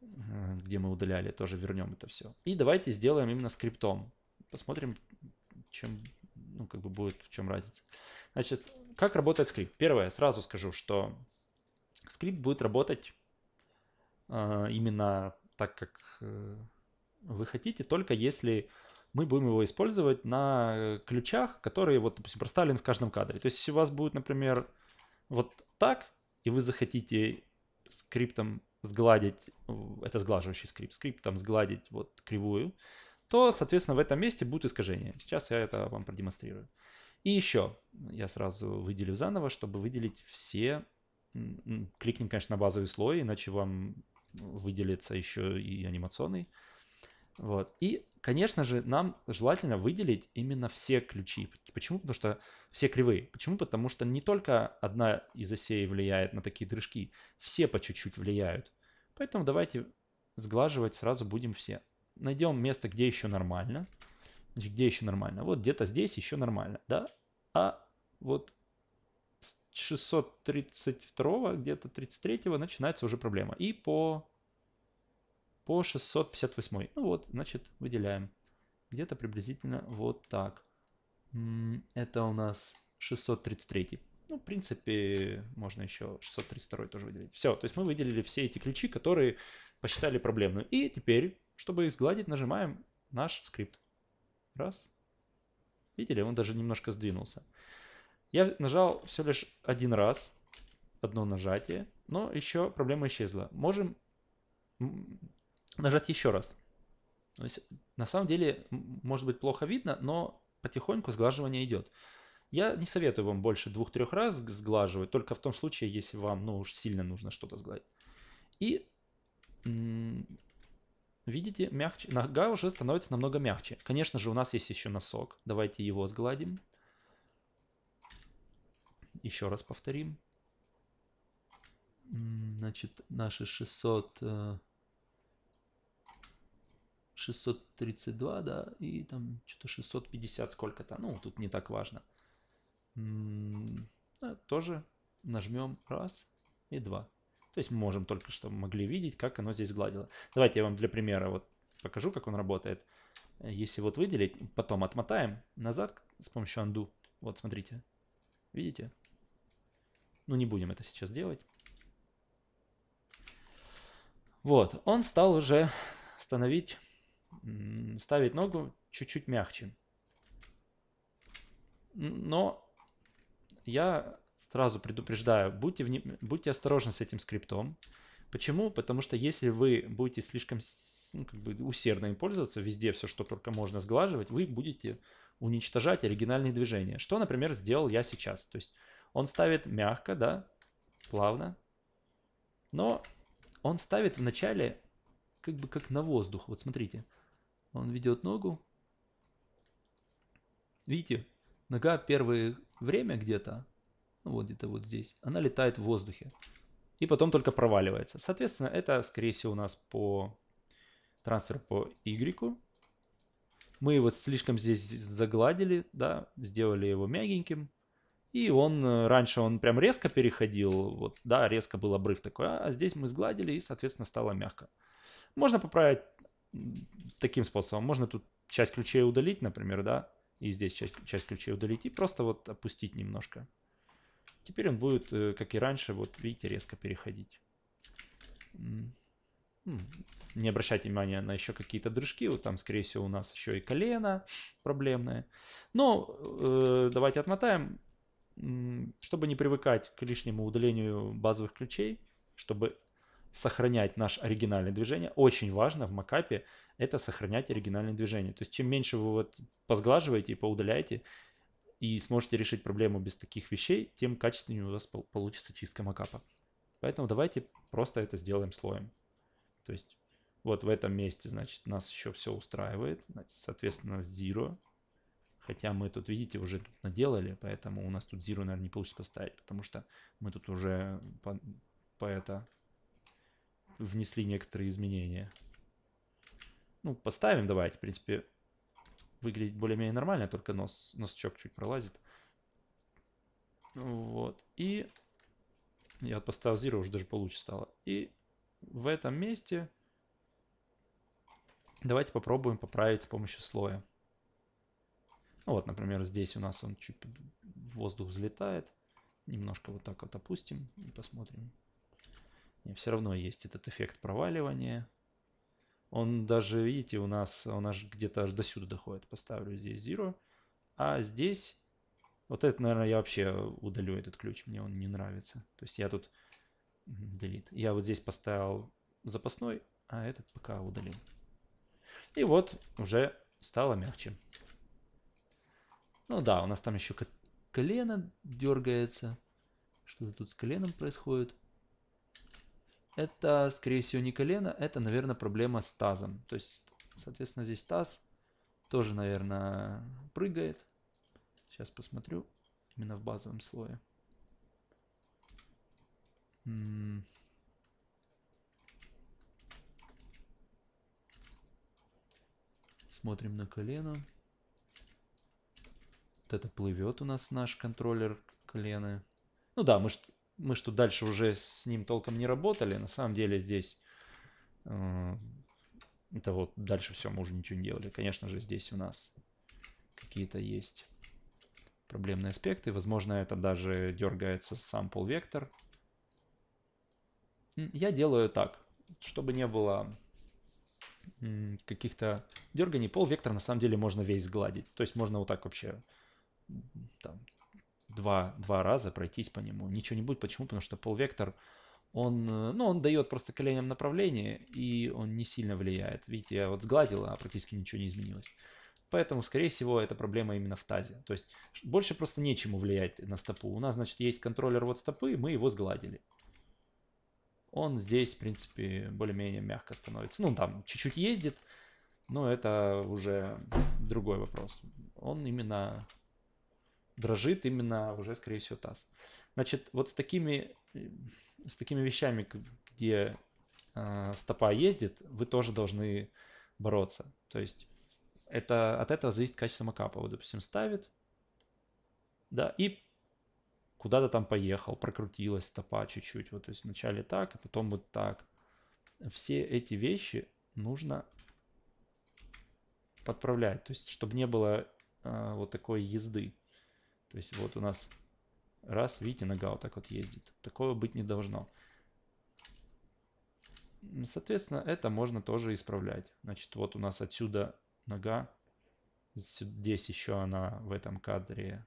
э, где мы удаляли, тоже вернем это все. И давайте сделаем именно скриптом. Посмотрим, чем, ну, как бы будет, в чем разница. Значит, как работает скрипт? Первое, сразу скажу, что скрипт будет работать э, именно так, как э, вы хотите, только если мы будем его использовать на э, ключах, которые, вот, допустим, проставлены в каждом кадре. То есть, если у вас будет, например, вот так, и вы захотите скриптом сгладить, это сглаживающий скрипт, скриптом сгладить вот кривую, то, соответственно, в этом месте будет искажение. Сейчас я это вам продемонстрирую. И еще, я сразу выделю заново, чтобы выделить все, кликнем, конечно, на базовый слой, иначе вам выделится еще и анимационный. Вот. И, конечно же, нам желательно выделить именно все ключи. Почему? Потому что все кривые. Почему? Потому что не только одна из осей влияет на такие дрыжки, все по чуть-чуть влияют. Поэтому давайте сглаживать сразу будем все. Найдем место, где еще нормально. Значит, где еще нормально? Вот где-то здесь еще нормально, да? А вот с 632 где-то 33 начинается уже проблема. И по, по 658. Ну вот, значит, выделяем. Где-то приблизительно вот так. Это у нас 633. Ну, в принципе, можно еще 632 тоже выделить. Все, то есть мы выделили все эти ключи, которые посчитали проблемную. И теперь, чтобы их сгладить, нажимаем наш скрипт. Раз. Видели, он даже немножко сдвинулся. Я нажал все лишь один раз, одно нажатие, но еще проблема исчезла. Можем нажать еще раз. То есть, на самом деле, может быть плохо видно, но потихоньку сглаживание идет. Я не советую вам больше двух-трех раз сглаживать, только в том случае, если вам ну уж сильно нужно что-то сгладить. И Видите, мягче, нога уже становится намного мягче. Конечно же, у нас есть еще носок. Давайте его сгладим. Еще раз повторим. Значит, наши 600... 632, э, да, и там что-то 650 сколько-то. Ну, тут не так важно. А тоже нажмем раз и два. То есть мы можем только что могли видеть, как оно здесь гладило. Давайте я вам для примера вот покажу, как он работает. Если вот выделить, потом отмотаем назад с помощью undo. Вот, смотрите. Видите? Ну, не будем это сейчас делать. Вот, он стал уже становить, ставить ногу чуть-чуть мягче. Но я Сразу предупреждаю, будьте, вне... будьте осторожны с этим скриптом. Почему? Потому что если вы будете слишком ну, как бы усердно им пользоваться, везде все, что только можно сглаживать, вы будете уничтожать оригинальные движения. Что, например, сделал я сейчас. То есть он ставит мягко, да, плавно, но он ставит вначале как бы как на воздух. Вот смотрите, он ведет ногу. Видите, нога первое время где-то, ну, вот где-то вот здесь, она летает в воздухе и потом только проваливается. Соответственно, это, скорее всего, у нас по трансфер по Y. Мы его слишком здесь загладили, да, сделали его мягеньким. И он, э, раньше он прям резко переходил, вот, да, резко был обрыв такой, а, а здесь мы сгладили и, соответственно, стало мягко. Можно поправить таким способом. Можно тут часть ключей удалить, например, да, и здесь часть, часть ключей удалить и просто вот опустить немножко. Теперь он будет, э, как и раньше, вот видите, резко переходить. Ну, не обращайте внимания на еще какие-то дрыжки. Вот там, скорее всего, у нас еще и колено проблемное. Но э, давайте отмотаем. Чтобы не привыкать к лишнему удалению базовых ключей, чтобы сохранять наше оригинальное движение, очень важно в макапе это сохранять оригинальное движение. То есть чем меньше вы вот позглаживаете и поудаляете, и сможете решить проблему без таких вещей, тем качественнее у вас получится чистка макапа. Поэтому давайте просто это сделаем слоем. То есть вот в этом месте, значит, нас еще все устраивает. Значит, соответственно, 0. Хотя мы тут, видите, уже тут наделали, поэтому у нас тут 0, наверное, не получится поставить, потому что мы тут уже по, по это внесли некоторые изменения. Ну, поставим, давайте, в принципе, выглядеть более-менее нормально, только нос, носочок чуть пролазит. Вот. И я от поставил Zero уже даже получше стало. И в этом месте давайте попробуем поправить с помощью слоя. Ну вот, например, здесь у нас он чуть воздух взлетает. Немножко вот так вот опустим и посмотрим. И все равно есть этот эффект проваливания. Он даже, видите, у нас, у нас где-то аж до сюда доходит. Поставлю здесь 0. А здесь, вот это, наверное, я вообще удалю этот ключ. Мне он не нравится. То есть я тут delete. Я вот здесь поставил запасной, а этот пока удалил. И вот уже стало мягче. Ну да, у нас там еще колено дергается. Что-то тут с коленом происходит. Это, скорее всего, не колено, это, наверное, проблема с тазом. То есть, соответственно, здесь таз тоже, наверное, прыгает. Сейчас посмотрю именно в базовом слое. Смотрим на колено. Вот это плывет у нас наш контроллер колена. Ну да, мы мы что дальше уже с ним толком не работали, на самом деле здесь э, это вот дальше все, мы уже ничего не делали. Конечно же, здесь у нас какие-то есть проблемные аспекты. Возможно, это даже дергается сам полвектор. Я делаю так, чтобы не было каких-то дерганий. Полвектор на самом деле можно весь сгладить. То есть можно вот так вообще там, два, два раза пройтись по нему. Ничего не будет. Почему? Потому что полвектор, он, э, ну, он дает просто коленям направление, и он не сильно влияет. Видите, я вот сгладил, а практически ничего не изменилось. Поэтому, скорее всего, это проблема именно в тазе. То есть больше просто нечему влиять на стопу. У нас, значит, есть контроллер вот стопы, мы его сгладили. Он здесь, в принципе, более-менее мягко становится. Ну, там чуть-чуть ездит, но это уже другой вопрос. Он именно дрожит именно уже, скорее всего, таз. Значит, вот с такими, э, с такими вещами, где э, стопа ездит, вы тоже должны бороться. То есть это, от этого зависит качество макапа. Вот, допустим, ставит, да, и куда-то там поехал, прокрутилась стопа чуть-чуть. Вот, то есть вначале так, а потом вот так. Все эти вещи нужно подправлять, то есть чтобы не было э, вот такой езды. То есть вот у нас раз, видите, нога вот так вот ездит. Такого быть не должно. Соответственно, это можно тоже исправлять. Значит, вот у нас отсюда нога. Здесь еще она в этом кадре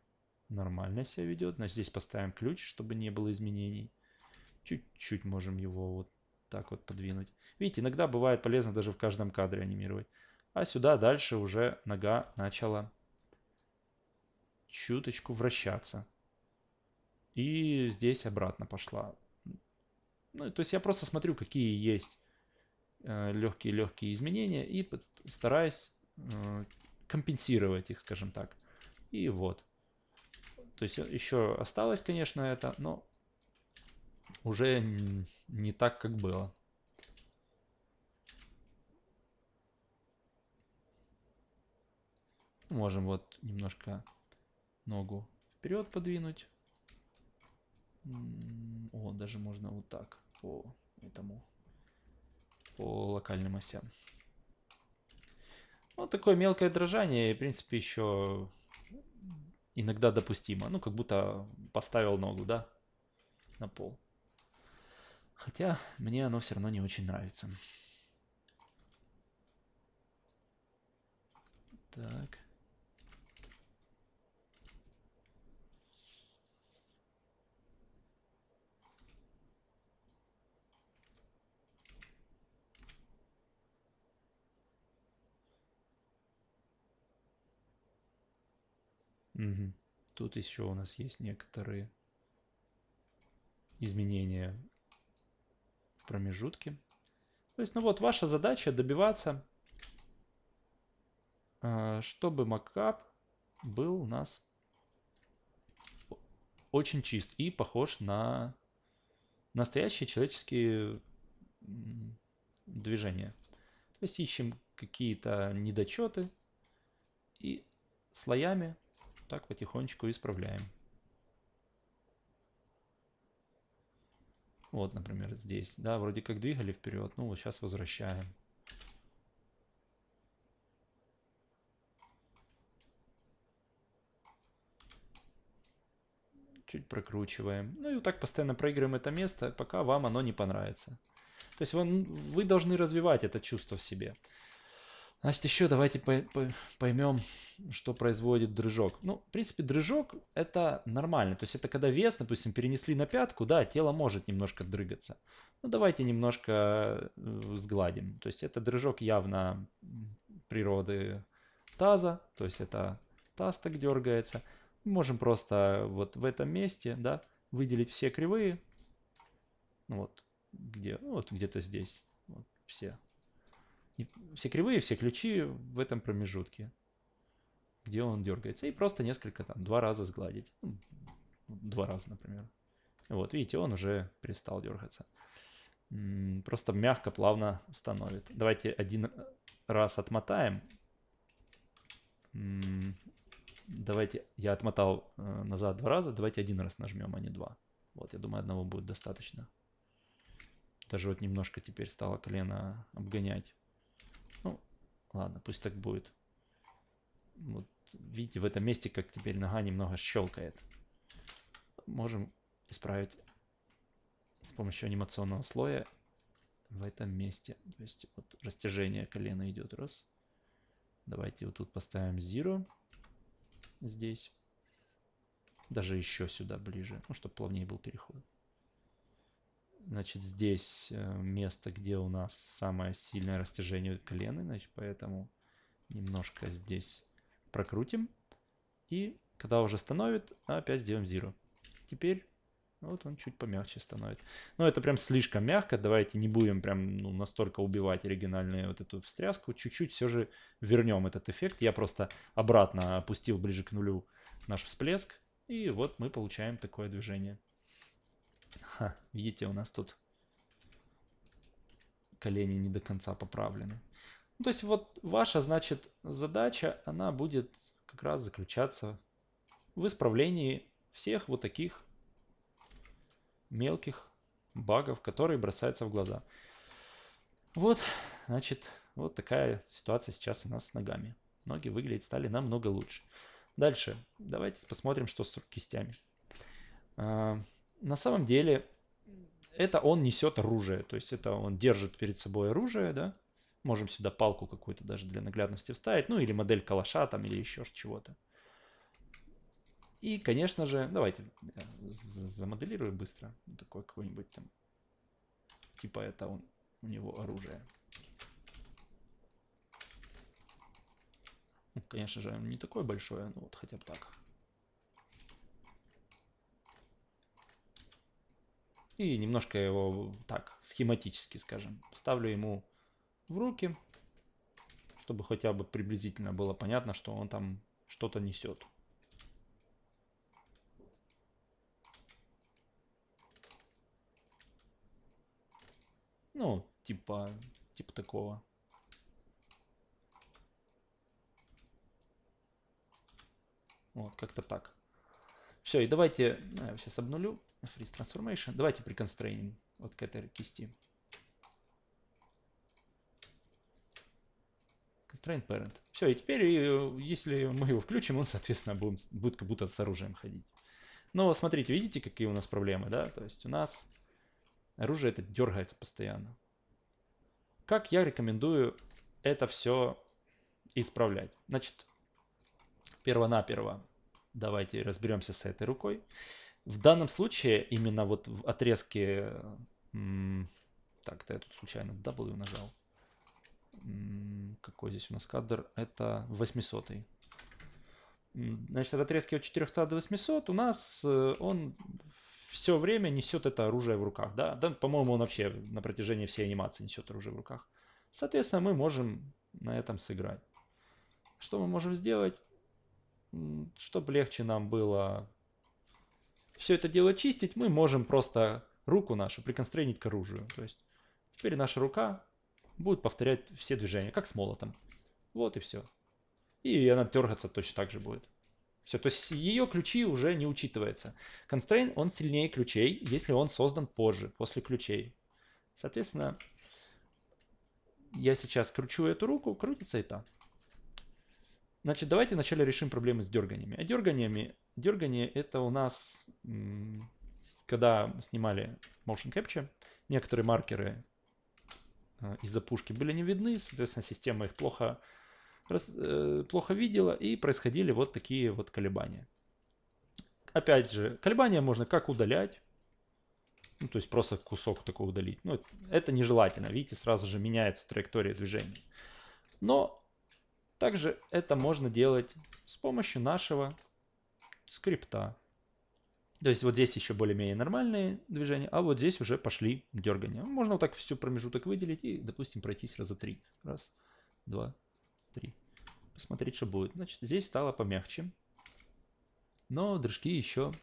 нормально себя ведет. Значит, здесь поставим ключ, чтобы не было изменений. Чуть-чуть можем его вот так вот подвинуть. Видите, иногда бывает полезно даже в каждом кадре анимировать. А сюда дальше уже нога начала чуточку вращаться. И здесь обратно пошла. Ну, то есть я просто смотрю, какие есть э, легкие-легкие изменения и стараюсь э, компенсировать их, скажем так. И вот. То есть э, еще осталось, конечно, это, но уже не так, как было. Можем вот немножко ногу вперед подвинуть. О, даже можно вот так по этому, по локальным осям. Ну, вот такое мелкое дрожание, в принципе, еще иногда допустимо. Ну, как будто поставил ногу, да, на пол. Хотя мне оно все равно не очень нравится. Так. Угу. Тут еще у нас есть некоторые изменения в промежутке. То есть, ну вот, ваша задача добиваться, а, чтобы макап был у нас очень чист и похож на настоящие человеческие движения. То есть ищем какие-то недочеты и слоями так потихонечку исправляем. Вот, например, здесь. Да, вроде как двигали вперед, ну вот сейчас возвращаем. Чуть прокручиваем. Ну и вот так постоянно проигрываем это место, пока вам оно не понравится. То есть вы, вы должны развивать это чувство в себе. Значит, еще давайте поймем, что производит дрыжок. Ну, в принципе, дрыжок это нормально. То есть это когда вес, допустим, перенесли на пятку, да, тело может немножко дрыгаться. Ну, давайте немножко э, сгладим. То есть это дрыжок явно природы таза, то есть это таз так дергается. Мы можем просто вот в этом месте, да, выделить все кривые. Ну вот, где, ну вот где-то здесь. Вот, все и все кривые, все ключи в этом промежутке, где он дергается. И просто несколько, там, два раза сгладить. Ну, два раза, например. Вот, видите, он уже перестал дергаться. Просто мягко, плавно становит. Давайте один раз отмотаем. Давайте, я отмотал э, назад два раза, давайте один раз нажмем, а не два. Вот, я думаю, одного будет достаточно. Даже вот немножко теперь стало колено обгонять. Ладно, пусть так будет. Вот видите, в этом месте, как теперь нога немного щелкает. Можем исправить с помощью анимационного слоя в этом месте. То есть вот растяжение колена идет. Раз. Давайте вот тут поставим 0. Здесь. Даже еще сюда ближе. Ну, чтобы плавнее был переход. Значит, здесь э, место, где у нас самое сильное растяжение колена, значит, поэтому немножко здесь прокрутим. И когда уже становит, опять сделаем зиру. Теперь вот он чуть помягче становится. Но ну, это прям слишком мягко. Давайте не будем прям ну, настолько убивать оригинальную вот эту встряску. Чуть-чуть все же вернем этот эффект. Я просто обратно опустил ближе к нулю наш всплеск. И вот мы получаем такое движение. Ха, видите, у нас тут колени не до конца поправлены. Ну, то есть вот ваша, значит, задача, она будет как раз заключаться в исправлении всех вот таких мелких багов, которые бросаются в глаза. Вот, значит, вот такая ситуация сейчас у нас с ногами. Ноги выглядят, стали намного лучше. Дальше давайте посмотрим, что с кистями. А, на самом деле это он несет оружие, то есть это он держит перед собой оружие, да, можем сюда палку какую-то даже для наглядности вставить, ну или модель калаша там или еще чего-то. И, конечно же, давайте э, замоделирую быстро, ну, такой какой-нибудь там, типа это он, у него оружие. Ну, конечно же, не такое большое, но ну, вот хотя бы так. и немножко его так схематически, скажем, ставлю ему в руки, чтобы хотя бы приблизительно было понятно, что он там что-то несет. Ну, типа, типа такого. Вот, как-то так. Все, и давайте, я э, сейчас обнулю freeze transformation. Давайте приконстрейним вот к этой кисти. Constraint parent. Все, и теперь, э, если мы его включим, он, соответственно, будем, будет как будто с оружием ходить. Но смотрите, видите, какие у нас проблемы, да? То есть у нас оружие это дергается постоянно. Как я рекомендую это все исправлять? Значит, перво-наперво давайте разберемся с этой рукой. В данном случае именно вот в отрезке... Так, это я тут случайно W нажал. Какой здесь у нас кадр? Это 800. -й. Значит, в отрезке от 400 до 800 у нас э, он все время несет это оружие в руках. Да, да по-моему, он вообще на протяжении всей анимации несет оружие в руках. Соответственно, мы можем на этом сыграть. Что мы можем сделать? Чтобы легче нам было все это дело чистить, мы можем просто руку нашу приконстрейнить к оружию. То есть теперь наша рука будет повторять все движения, как с молотом. Вот и все. И она дергаться точно так же будет. Все, то есть ее ключи уже не учитывается. Constraint, он сильнее ключей, если он создан позже, после ключей. Соответственно, я сейчас кручу эту руку, крутится и та. Значит, давайте вначале решим проблемы с дерганиями. А дерганиями Дергание — это у нас, когда снимали motion capture, некоторые маркеры э, из-за пушки были не видны, соответственно, система их плохо, э, плохо видела, и происходили вот такие вот колебания. Опять же, колебания можно как удалять, ну, то есть просто кусок такой удалить. Ну, это нежелательно, видите, сразу же меняется траектория движения. Но также это можно делать с помощью нашего скрипта. То есть вот здесь еще более-менее нормальные движения, а вот здесь уже пошли дергания. Можно вот так всю промежуток выделить и, допустим, пройтись раза три. Раз, два, три. Посмотреть, что будет. Значит, здесь стало помягче, но дрыжки еще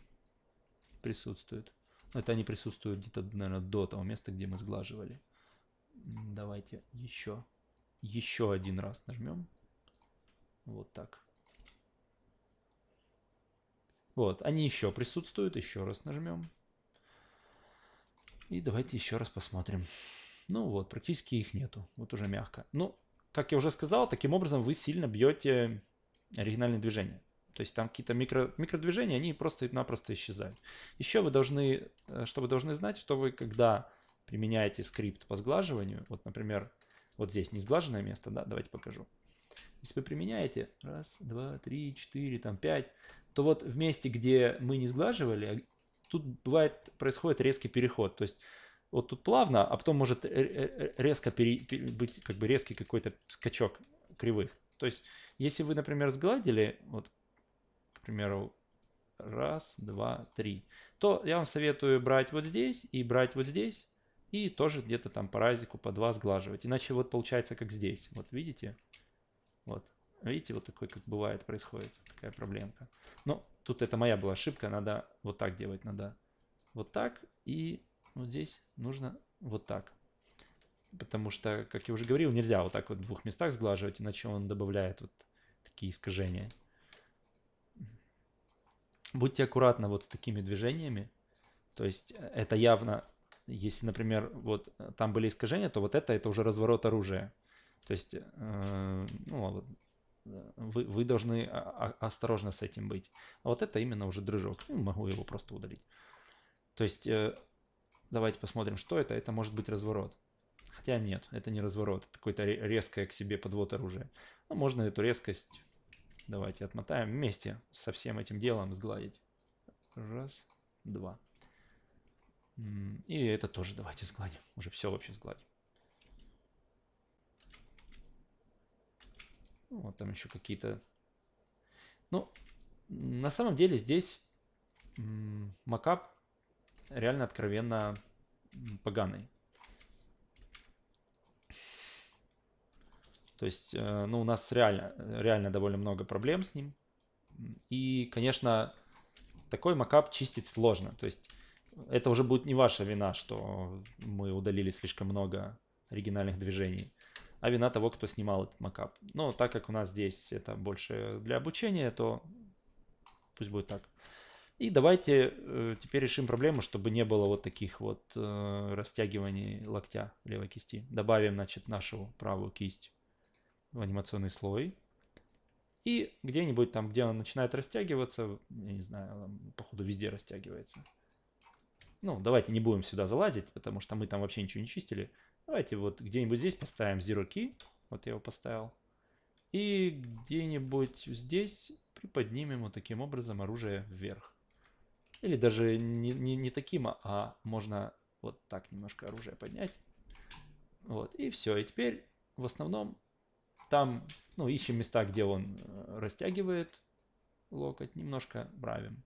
присутствуют. Но ну, это они присутствуют где-то, наверное, до того места, где мы сглаживали. Давайте еще, еще один раз нажмем. Вот так. Вот, они еще присутствуют. Еще раз нажмем. И давайте еще раз посмотрим. Ну вот, практически их нету. Вот уже мягко. Ну, как я уже сказал, таким образом вы сильно бьете оригинальные движения. То есть там какие-то микро, микродвижения, они просто-напросто исчезают. Еще вы должны, э, что вы должны знать, что вы, когда применяете скрипт по сглаживанию, вот, например, вот здесь не сглаженное место, да, давайте покажу если вы применяете, раз, два, три, четыре, там, пять, то вот в месте, где мы не сглаживали, а тут бывает, происходит резкий переход. То есть вот тут плавно, а потом может резко пере, быть как бы резкий какой-то скачок кривых. То есть если вы, например, сгладили, вот, к примеру, раз, два, три, то я вам советую брать вот здесь и брать вот здесь, и тоже где-то там по разику по два сглаживать. Иначе вот получается как здесь. Вот видите? Вот. Видите, вот такой, как бывает, происходит такая проблемка. Но ну, тут это моя была ошибка, надо вот так делать, надо вот так. И вот здесь нужно вот так. Потому что, как я уже говорил, нельзя вот так вот в двух местах сглаживать, иначе он добавляет вот такие искажения. Будьте аккуратны вот с такими движениями. То есть э, это явно, если, например, вот э, там были искажения, то вот это, это уже разворот оружия. То есть, э, ну, вы, вы должны осторожно с этим быть. А вот это именно уже дружок. Ну, могу его просто удалить. То есть, э, давайте посмотрим, что это. Это может быть разворот. Хотя нет, это не разворот. Это какое-то резкое к себе подвод оружия. Но ну, можно эту резкость, давайте отмотаем, вместе со всем этим делом сгладить. Раз, два. И это тоже давайте сгладим. Уже все вообще сгладим. Ну, вот там еще какие-то... Ну, на самом деле здесь макап реально откровенно поганый. То есть, э, ну, у нас реально, реально довольно много проблем с ним. И, конечно, такой макап чистить сложно. То есть, это уже будет не ваша вина, что мы удалили слишком много оригинальных движений а вина того, кто снимал этот макап. Но так как у нас здесь это больше для обучения, то пусть будет так. И давайте э, теперь решим проблему, чтобы не было вот таких вот э, растягиваний локтя левой кисти. Добавим, значит, нашу правую кисть в анимационный слой. И где-нибудь там, где она начинает растягиваться, я не знаю, походу везде растягивается. Ну, давайте не будем сюда залазить, потому что мы там вообще ничего не чистили. Давайте вот где-нибудь здесь поставим Zero Key. Вот я его поставил. И где-нибудь здесь приподнимем вот таким образом оружие вверх. Или даже не, не, не таким, а можно вот так немножко оружие поднять. Вот, и все. И теперь в основном там, ну, ищем места, где он э, растягивает локоть, немножко правим.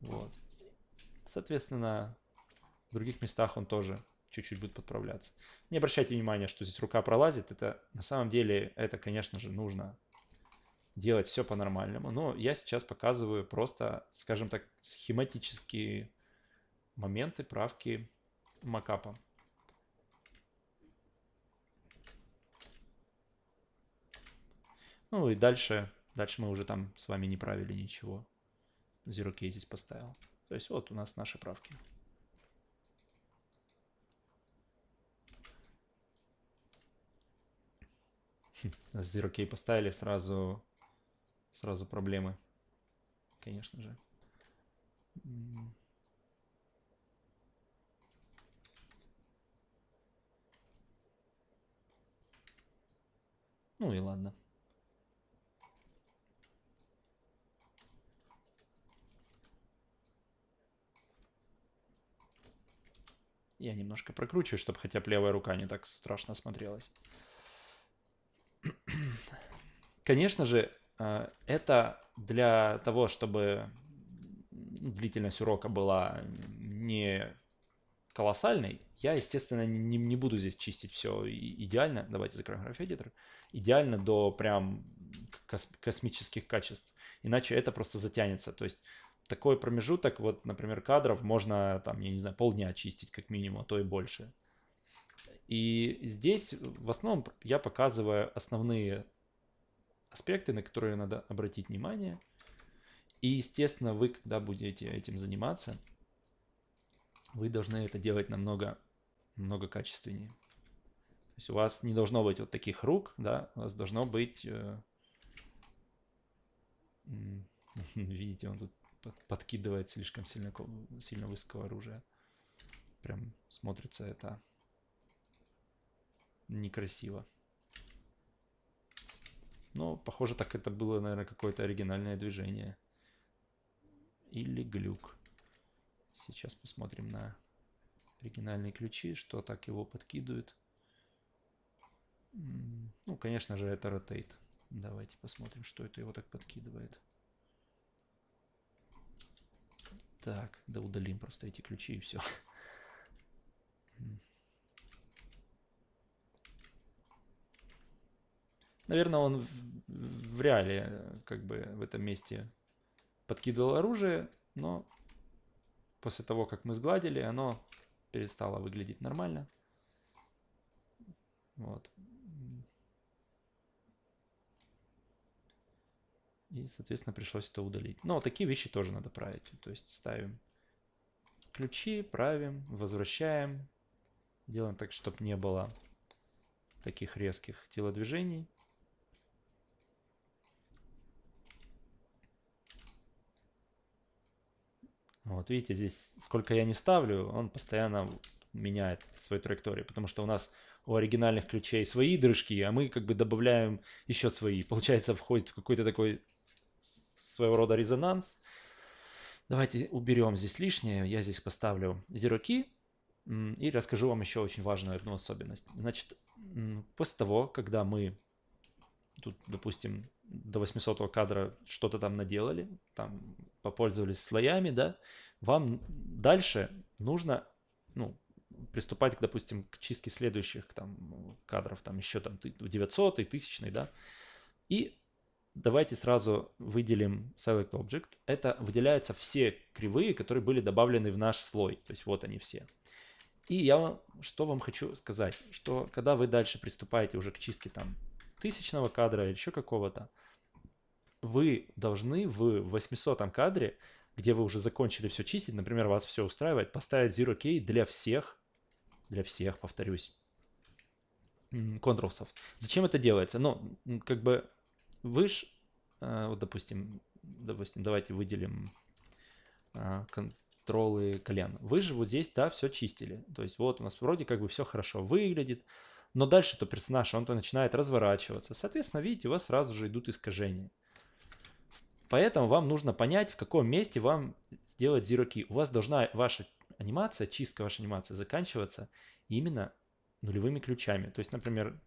Вот. Соответственно, в других местах он тоже чуть-чуть будет подправляться. Не обращайте внимания, что здесь рука пролазит. Это на самом деле, это, конечно же, нужно делать все по-нормальному. Но я сейчас показываю просто, скажем так, схематические моменты правки макапа. Ну и дальше, дальше мы уже там с вами не правили ничего. Zero K здесь поставил. То есть вот у нас наши правки. Хм, с Zero K поставили, сразу, сразу проблемы, конечно же. Ну и ладно. Я немножко прокручиваю, чтобы хотя бы левая рука не так страшно смотрелась. Конечно же, э, это для того, чтобы длительность урока была не колоссальной, я, естественно, не, не буду здесь чистить все идеально. Давайте закроем графедитор. Идеально до прям кос космических качеств. Иначе это просто затянется. То есть такой промежуток, вот, например, кадров можно, там, я не знаю, полдня очистить как минимум, а то и больше. И здесь в основном я показываю основные аспекты, на которые надо обратить внимание. И, естественно, вы, когда будете этим заниматься, вы должны это делать намного, намного качественнее. То есть у вас не должно быть вот таких рук, да, у вас должно быть... Э, видите, он тут подкидывает слишком сильно, сильно высокого оружия. Прям смотрится это некрасиво. Но, похоже, так это было, наверное, какое-то оригинальное движение. Или глюк. Сейчас посмотрим на оригинальные ключи, что так его подкидывают. Ну, конечно же, это Rotate. Давайте посмотрим, что это его так подкидывает. Так, да удалим просто эти ключи и все. Наверное, он в, в реале э, как бы в этом месте подкидывал оружие, но после того, как мы сгладили, оно перестало выглядеть нормально. Вот. И, соответственно, пришлось это удалить. Но такие вещи тоже надо править. То есть ставим ключи, правим, возвращаем. Делаем так, чтобы не было таких резких телодвижений. Вот видите, здесь сколько я не ставлю, он постоянно меняет свою траекторию, потому что у нас у оригинальных ключей свои дрыжки, а мы как бы добавляем еще свои. Получается, входит в какой-то такой своего рода резонанс. Давайте уберем здесь лишнее. Я здесь поставлю зероки и расскажу вам еще очень важную одну особенность. Значит, после того, когда мы тут, допустим, до 800 кадра что-то там наделали, там попользовались слоями, да, вам дальше нужно, ну, приступать, допустим, к чистке следующих там кадров, там еще там 900 и 1000, да. И давайте сразу выделим Select Object. Это выделяются все кривые, которые были добавлены в наш слой. То есть вот они все. И я вам, что вам хочу сказать, что когда вы дальше приступаете уже к чистке там тысячного кадра или еще какого-то, вы должны в 800 кадре, где вы уже закончили все чистить, например, вас все устраивает, поставить Zero Key для всех, для всех, повторюсь, контролсов. Зачем это делается? Ну, как бы вы ж, э, вот допустим, допустим, давайте выделим э, контролы колен. Вы же вот здесь, да, все чистили. То есть вот у нас вроде как бы все хорошо выглядит, но дальше то персонаж, он-то начинает разворачиваться. Соответственно, видите, у вас сразу же идут искажения. Поэтому вам нужно понять, в каком месте вам сделать zero key. У вас должна ваша анимация, чистка вашей анимации заканчиваться именно нулевыми ключами. То есть, например,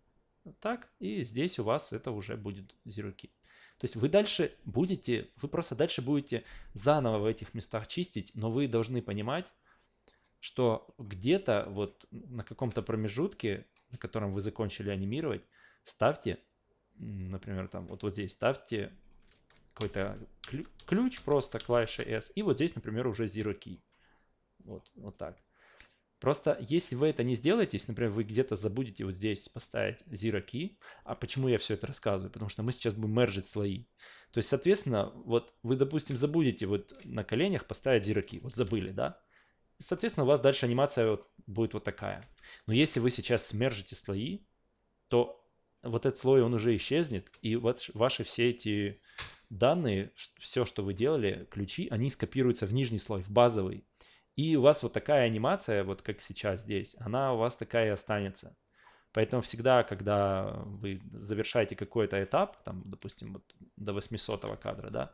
так, и здесь у вас это уже будет zero key. То есть вы дальше будете, вы просто дальше будете заново в этих местах чистить, но вы должны понимать, что где-то вот на каком-то промежутке на котором вы закончили анимировать, ставьте, например, там вот, вот здесь ставьте какой-то ключ, просто клавиша S, и вот здесь, например, уже Zero Key. Вот, вот так. Просто если вы это не сделаете, если, например, вы где-то забудете вот здесь поставить Zero Key, а почему я все это рассказываю? Потому что мы сейчас будем мержить слои. То есть, соответственно, вот вы, допустим, забудете вот на коленях поставить Zero Key, вот забыли, да? И, соответственно, у вас дальше анимация вот будет вот такая. Но если вы сейчас смержите слои, то вот этот слой, он уже исчезнет, и вот ваши все эти данные, все, что вы делали, ключи, они скопируются в нижний слой, в базовый. И у вас вот такая анимация, вот как сейчас здесь, она у вас такая и останется. Поэтому всегда, когда вы завершаете какой-то этап, там, допустим, вот до 800 кадра, да,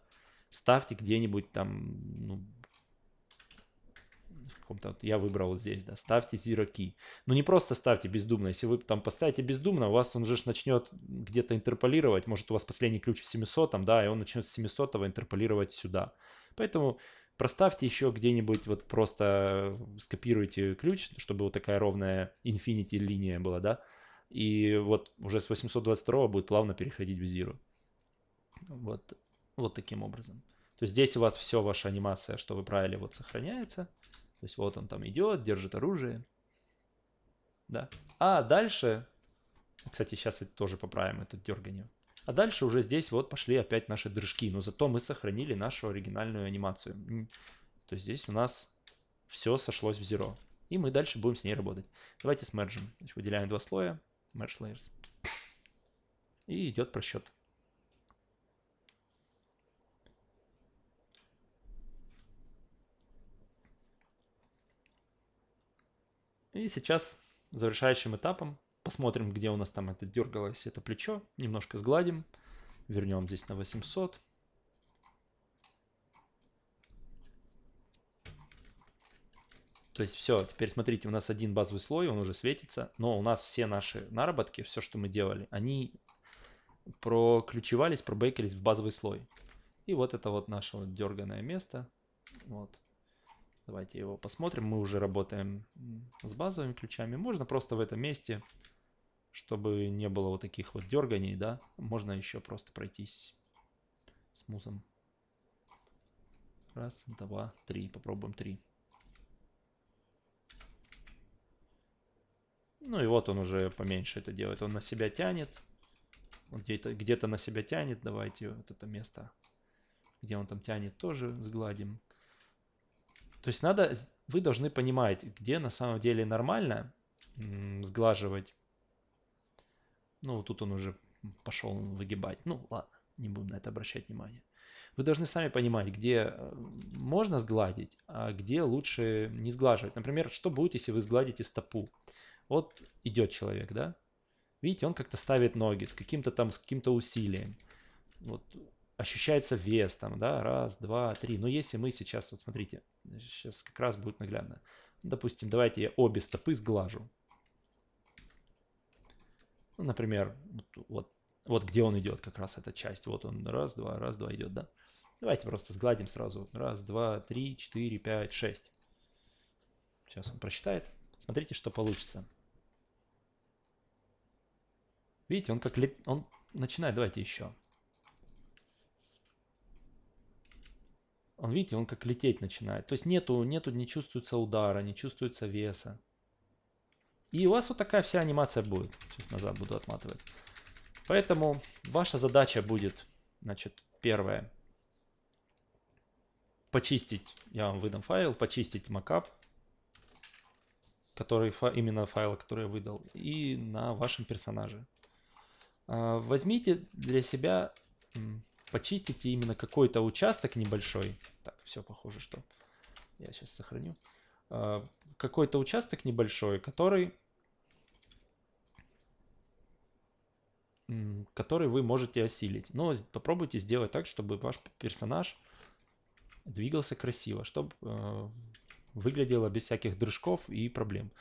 ставьте где-нибудь там ну, каком-то, вот я выбрал вот здесь, да, ставьте zero key. Но ну, не просто ставьте бездумно, если вы там поставите бездумно, у вас он же начнет где-то интерполировать, может у вас последний ключ в 700, там, да, и он начнет с 700 интерполировать сюда. Поэтому проставьте еще где-нибудь, вот просто скопируйте ключ, чтобы вот такая ровная infinity линия была, да, и вот уже с 822 будет плавно переходить в zero. Вот, вот таким образом. То есть здесь у вас все ваша анимация, что вы правили, вот сохраняется. То есть вот он там идет, держит оружие. Да. А дальше, кстати, сейчас это тоже поправим, это дергание. А дальше уже здесь вот пошли опять наши дрыжки, но зато мы сохранили нашу оригинальную анимацию. То есть здесь у нас все сошлось в зеро. И мы дальше будем с ней работать. Давайте смерджим. Значит, выделяем два слоя, merge layers. И идет просчет. И сейчас завершающим этапом посмотрим, где у нас там это дергалось, это плечо. Немножко сгладим. Вернем здесь на 800. То есть все, теперь смотрите, у нас один базовый слой, он уже светится, но у нас все наши наработки, все, что мы делали, они проключевались, пробейкались в базовый слой. И вот это вот наше вот дерганое место. Вот. Давайте его посмотрим. Мы уже работаем с базовыми ключами. Можно просто в этом месте, чтобы не было вот таких вот дерганий, да, можно еще просто пройтись с музом. Раз, два, три. Попробуем три. Ну и вот он уже поменьше это делает. Он на себя тянет. Он где-то где, -то, где -то на себя тянет. Давайте вот это место, где он там тянет, тоже сгладим. То есть надо, вы должны понимать, где на самом деле нормально сглаживать. Ну, тут он уже пошел выгибать. Ну, ладно, не будем на это обращать внимание. Вы должны сами понимать, где э, можно сгладить, а где лучше не сглаживать. Например, что будет, если вы сгладите стопу? Вот идет человек, да? Видите, он как-то ставит ноги с каким-то там, с каким-то усилием. Вот ощущается вес там, да, раз, два, три. Но если мы сейчас, вот смотрите, сейчас как раз будет наглядно. Допустим, давайте я обе стопы сглажу. Ну, например, вот, вот, где он идет, как раз эта часть. Вот он раз, два, раз, два идет, да. Давайте просто сгладим сразу. Раз, два, три, четыре, пять, шесть. Сейчас он просчитает. Смотрите, что получится. Видите, он как лет... он начинает. Давайте еще. Он, видите, он как лететь начинает. То есть нету, нету, не чувствуется удара, не чувствуется веса. И у вас вот такая вся анимация будет. Сейчас назад буду отматывать. Поэтому ваша задача будет, значит, первое. Почистить, я вам выдам файл, почистить макап, который, именно файл, который я выдал, и на вашем персонаже. А, возьмите для себя почистите именно какой-то участок небольшой. Так, все похоже, что я сейчас сохраню. А, какой-то участок небольшой, который который вы можете осилить. Но попробуйте сделать так, чтобы ваш персонаж двигался красиво, чтобы э, выглядело без всяких дрыжков и проблем.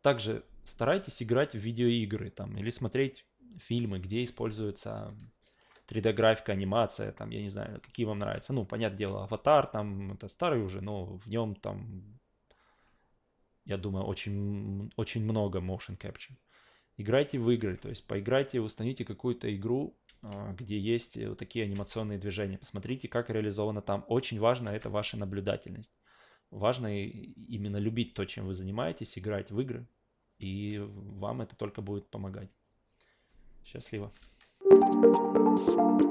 Также старайтесь играть в видеоигры там, или смотреть фильмы, где используются 3D-графика, анимация, там, я не знаю, какие вам нравятся. Ну, понятное дело, аватар, там, это старый уже, но в нем там, я думаю, очень, очень много motion capture. Играйте в игры, то есть поиграйте, установите какую-то игру, а, где есть э, вот такие анимационные движения. Посмотрите, как реализовано там. Очень важно это ваша наблюдательность. Важно именно любить то, чем вы занимаетесь, играть в игры, и вам это только будет помогать. Счастливо! Thank you.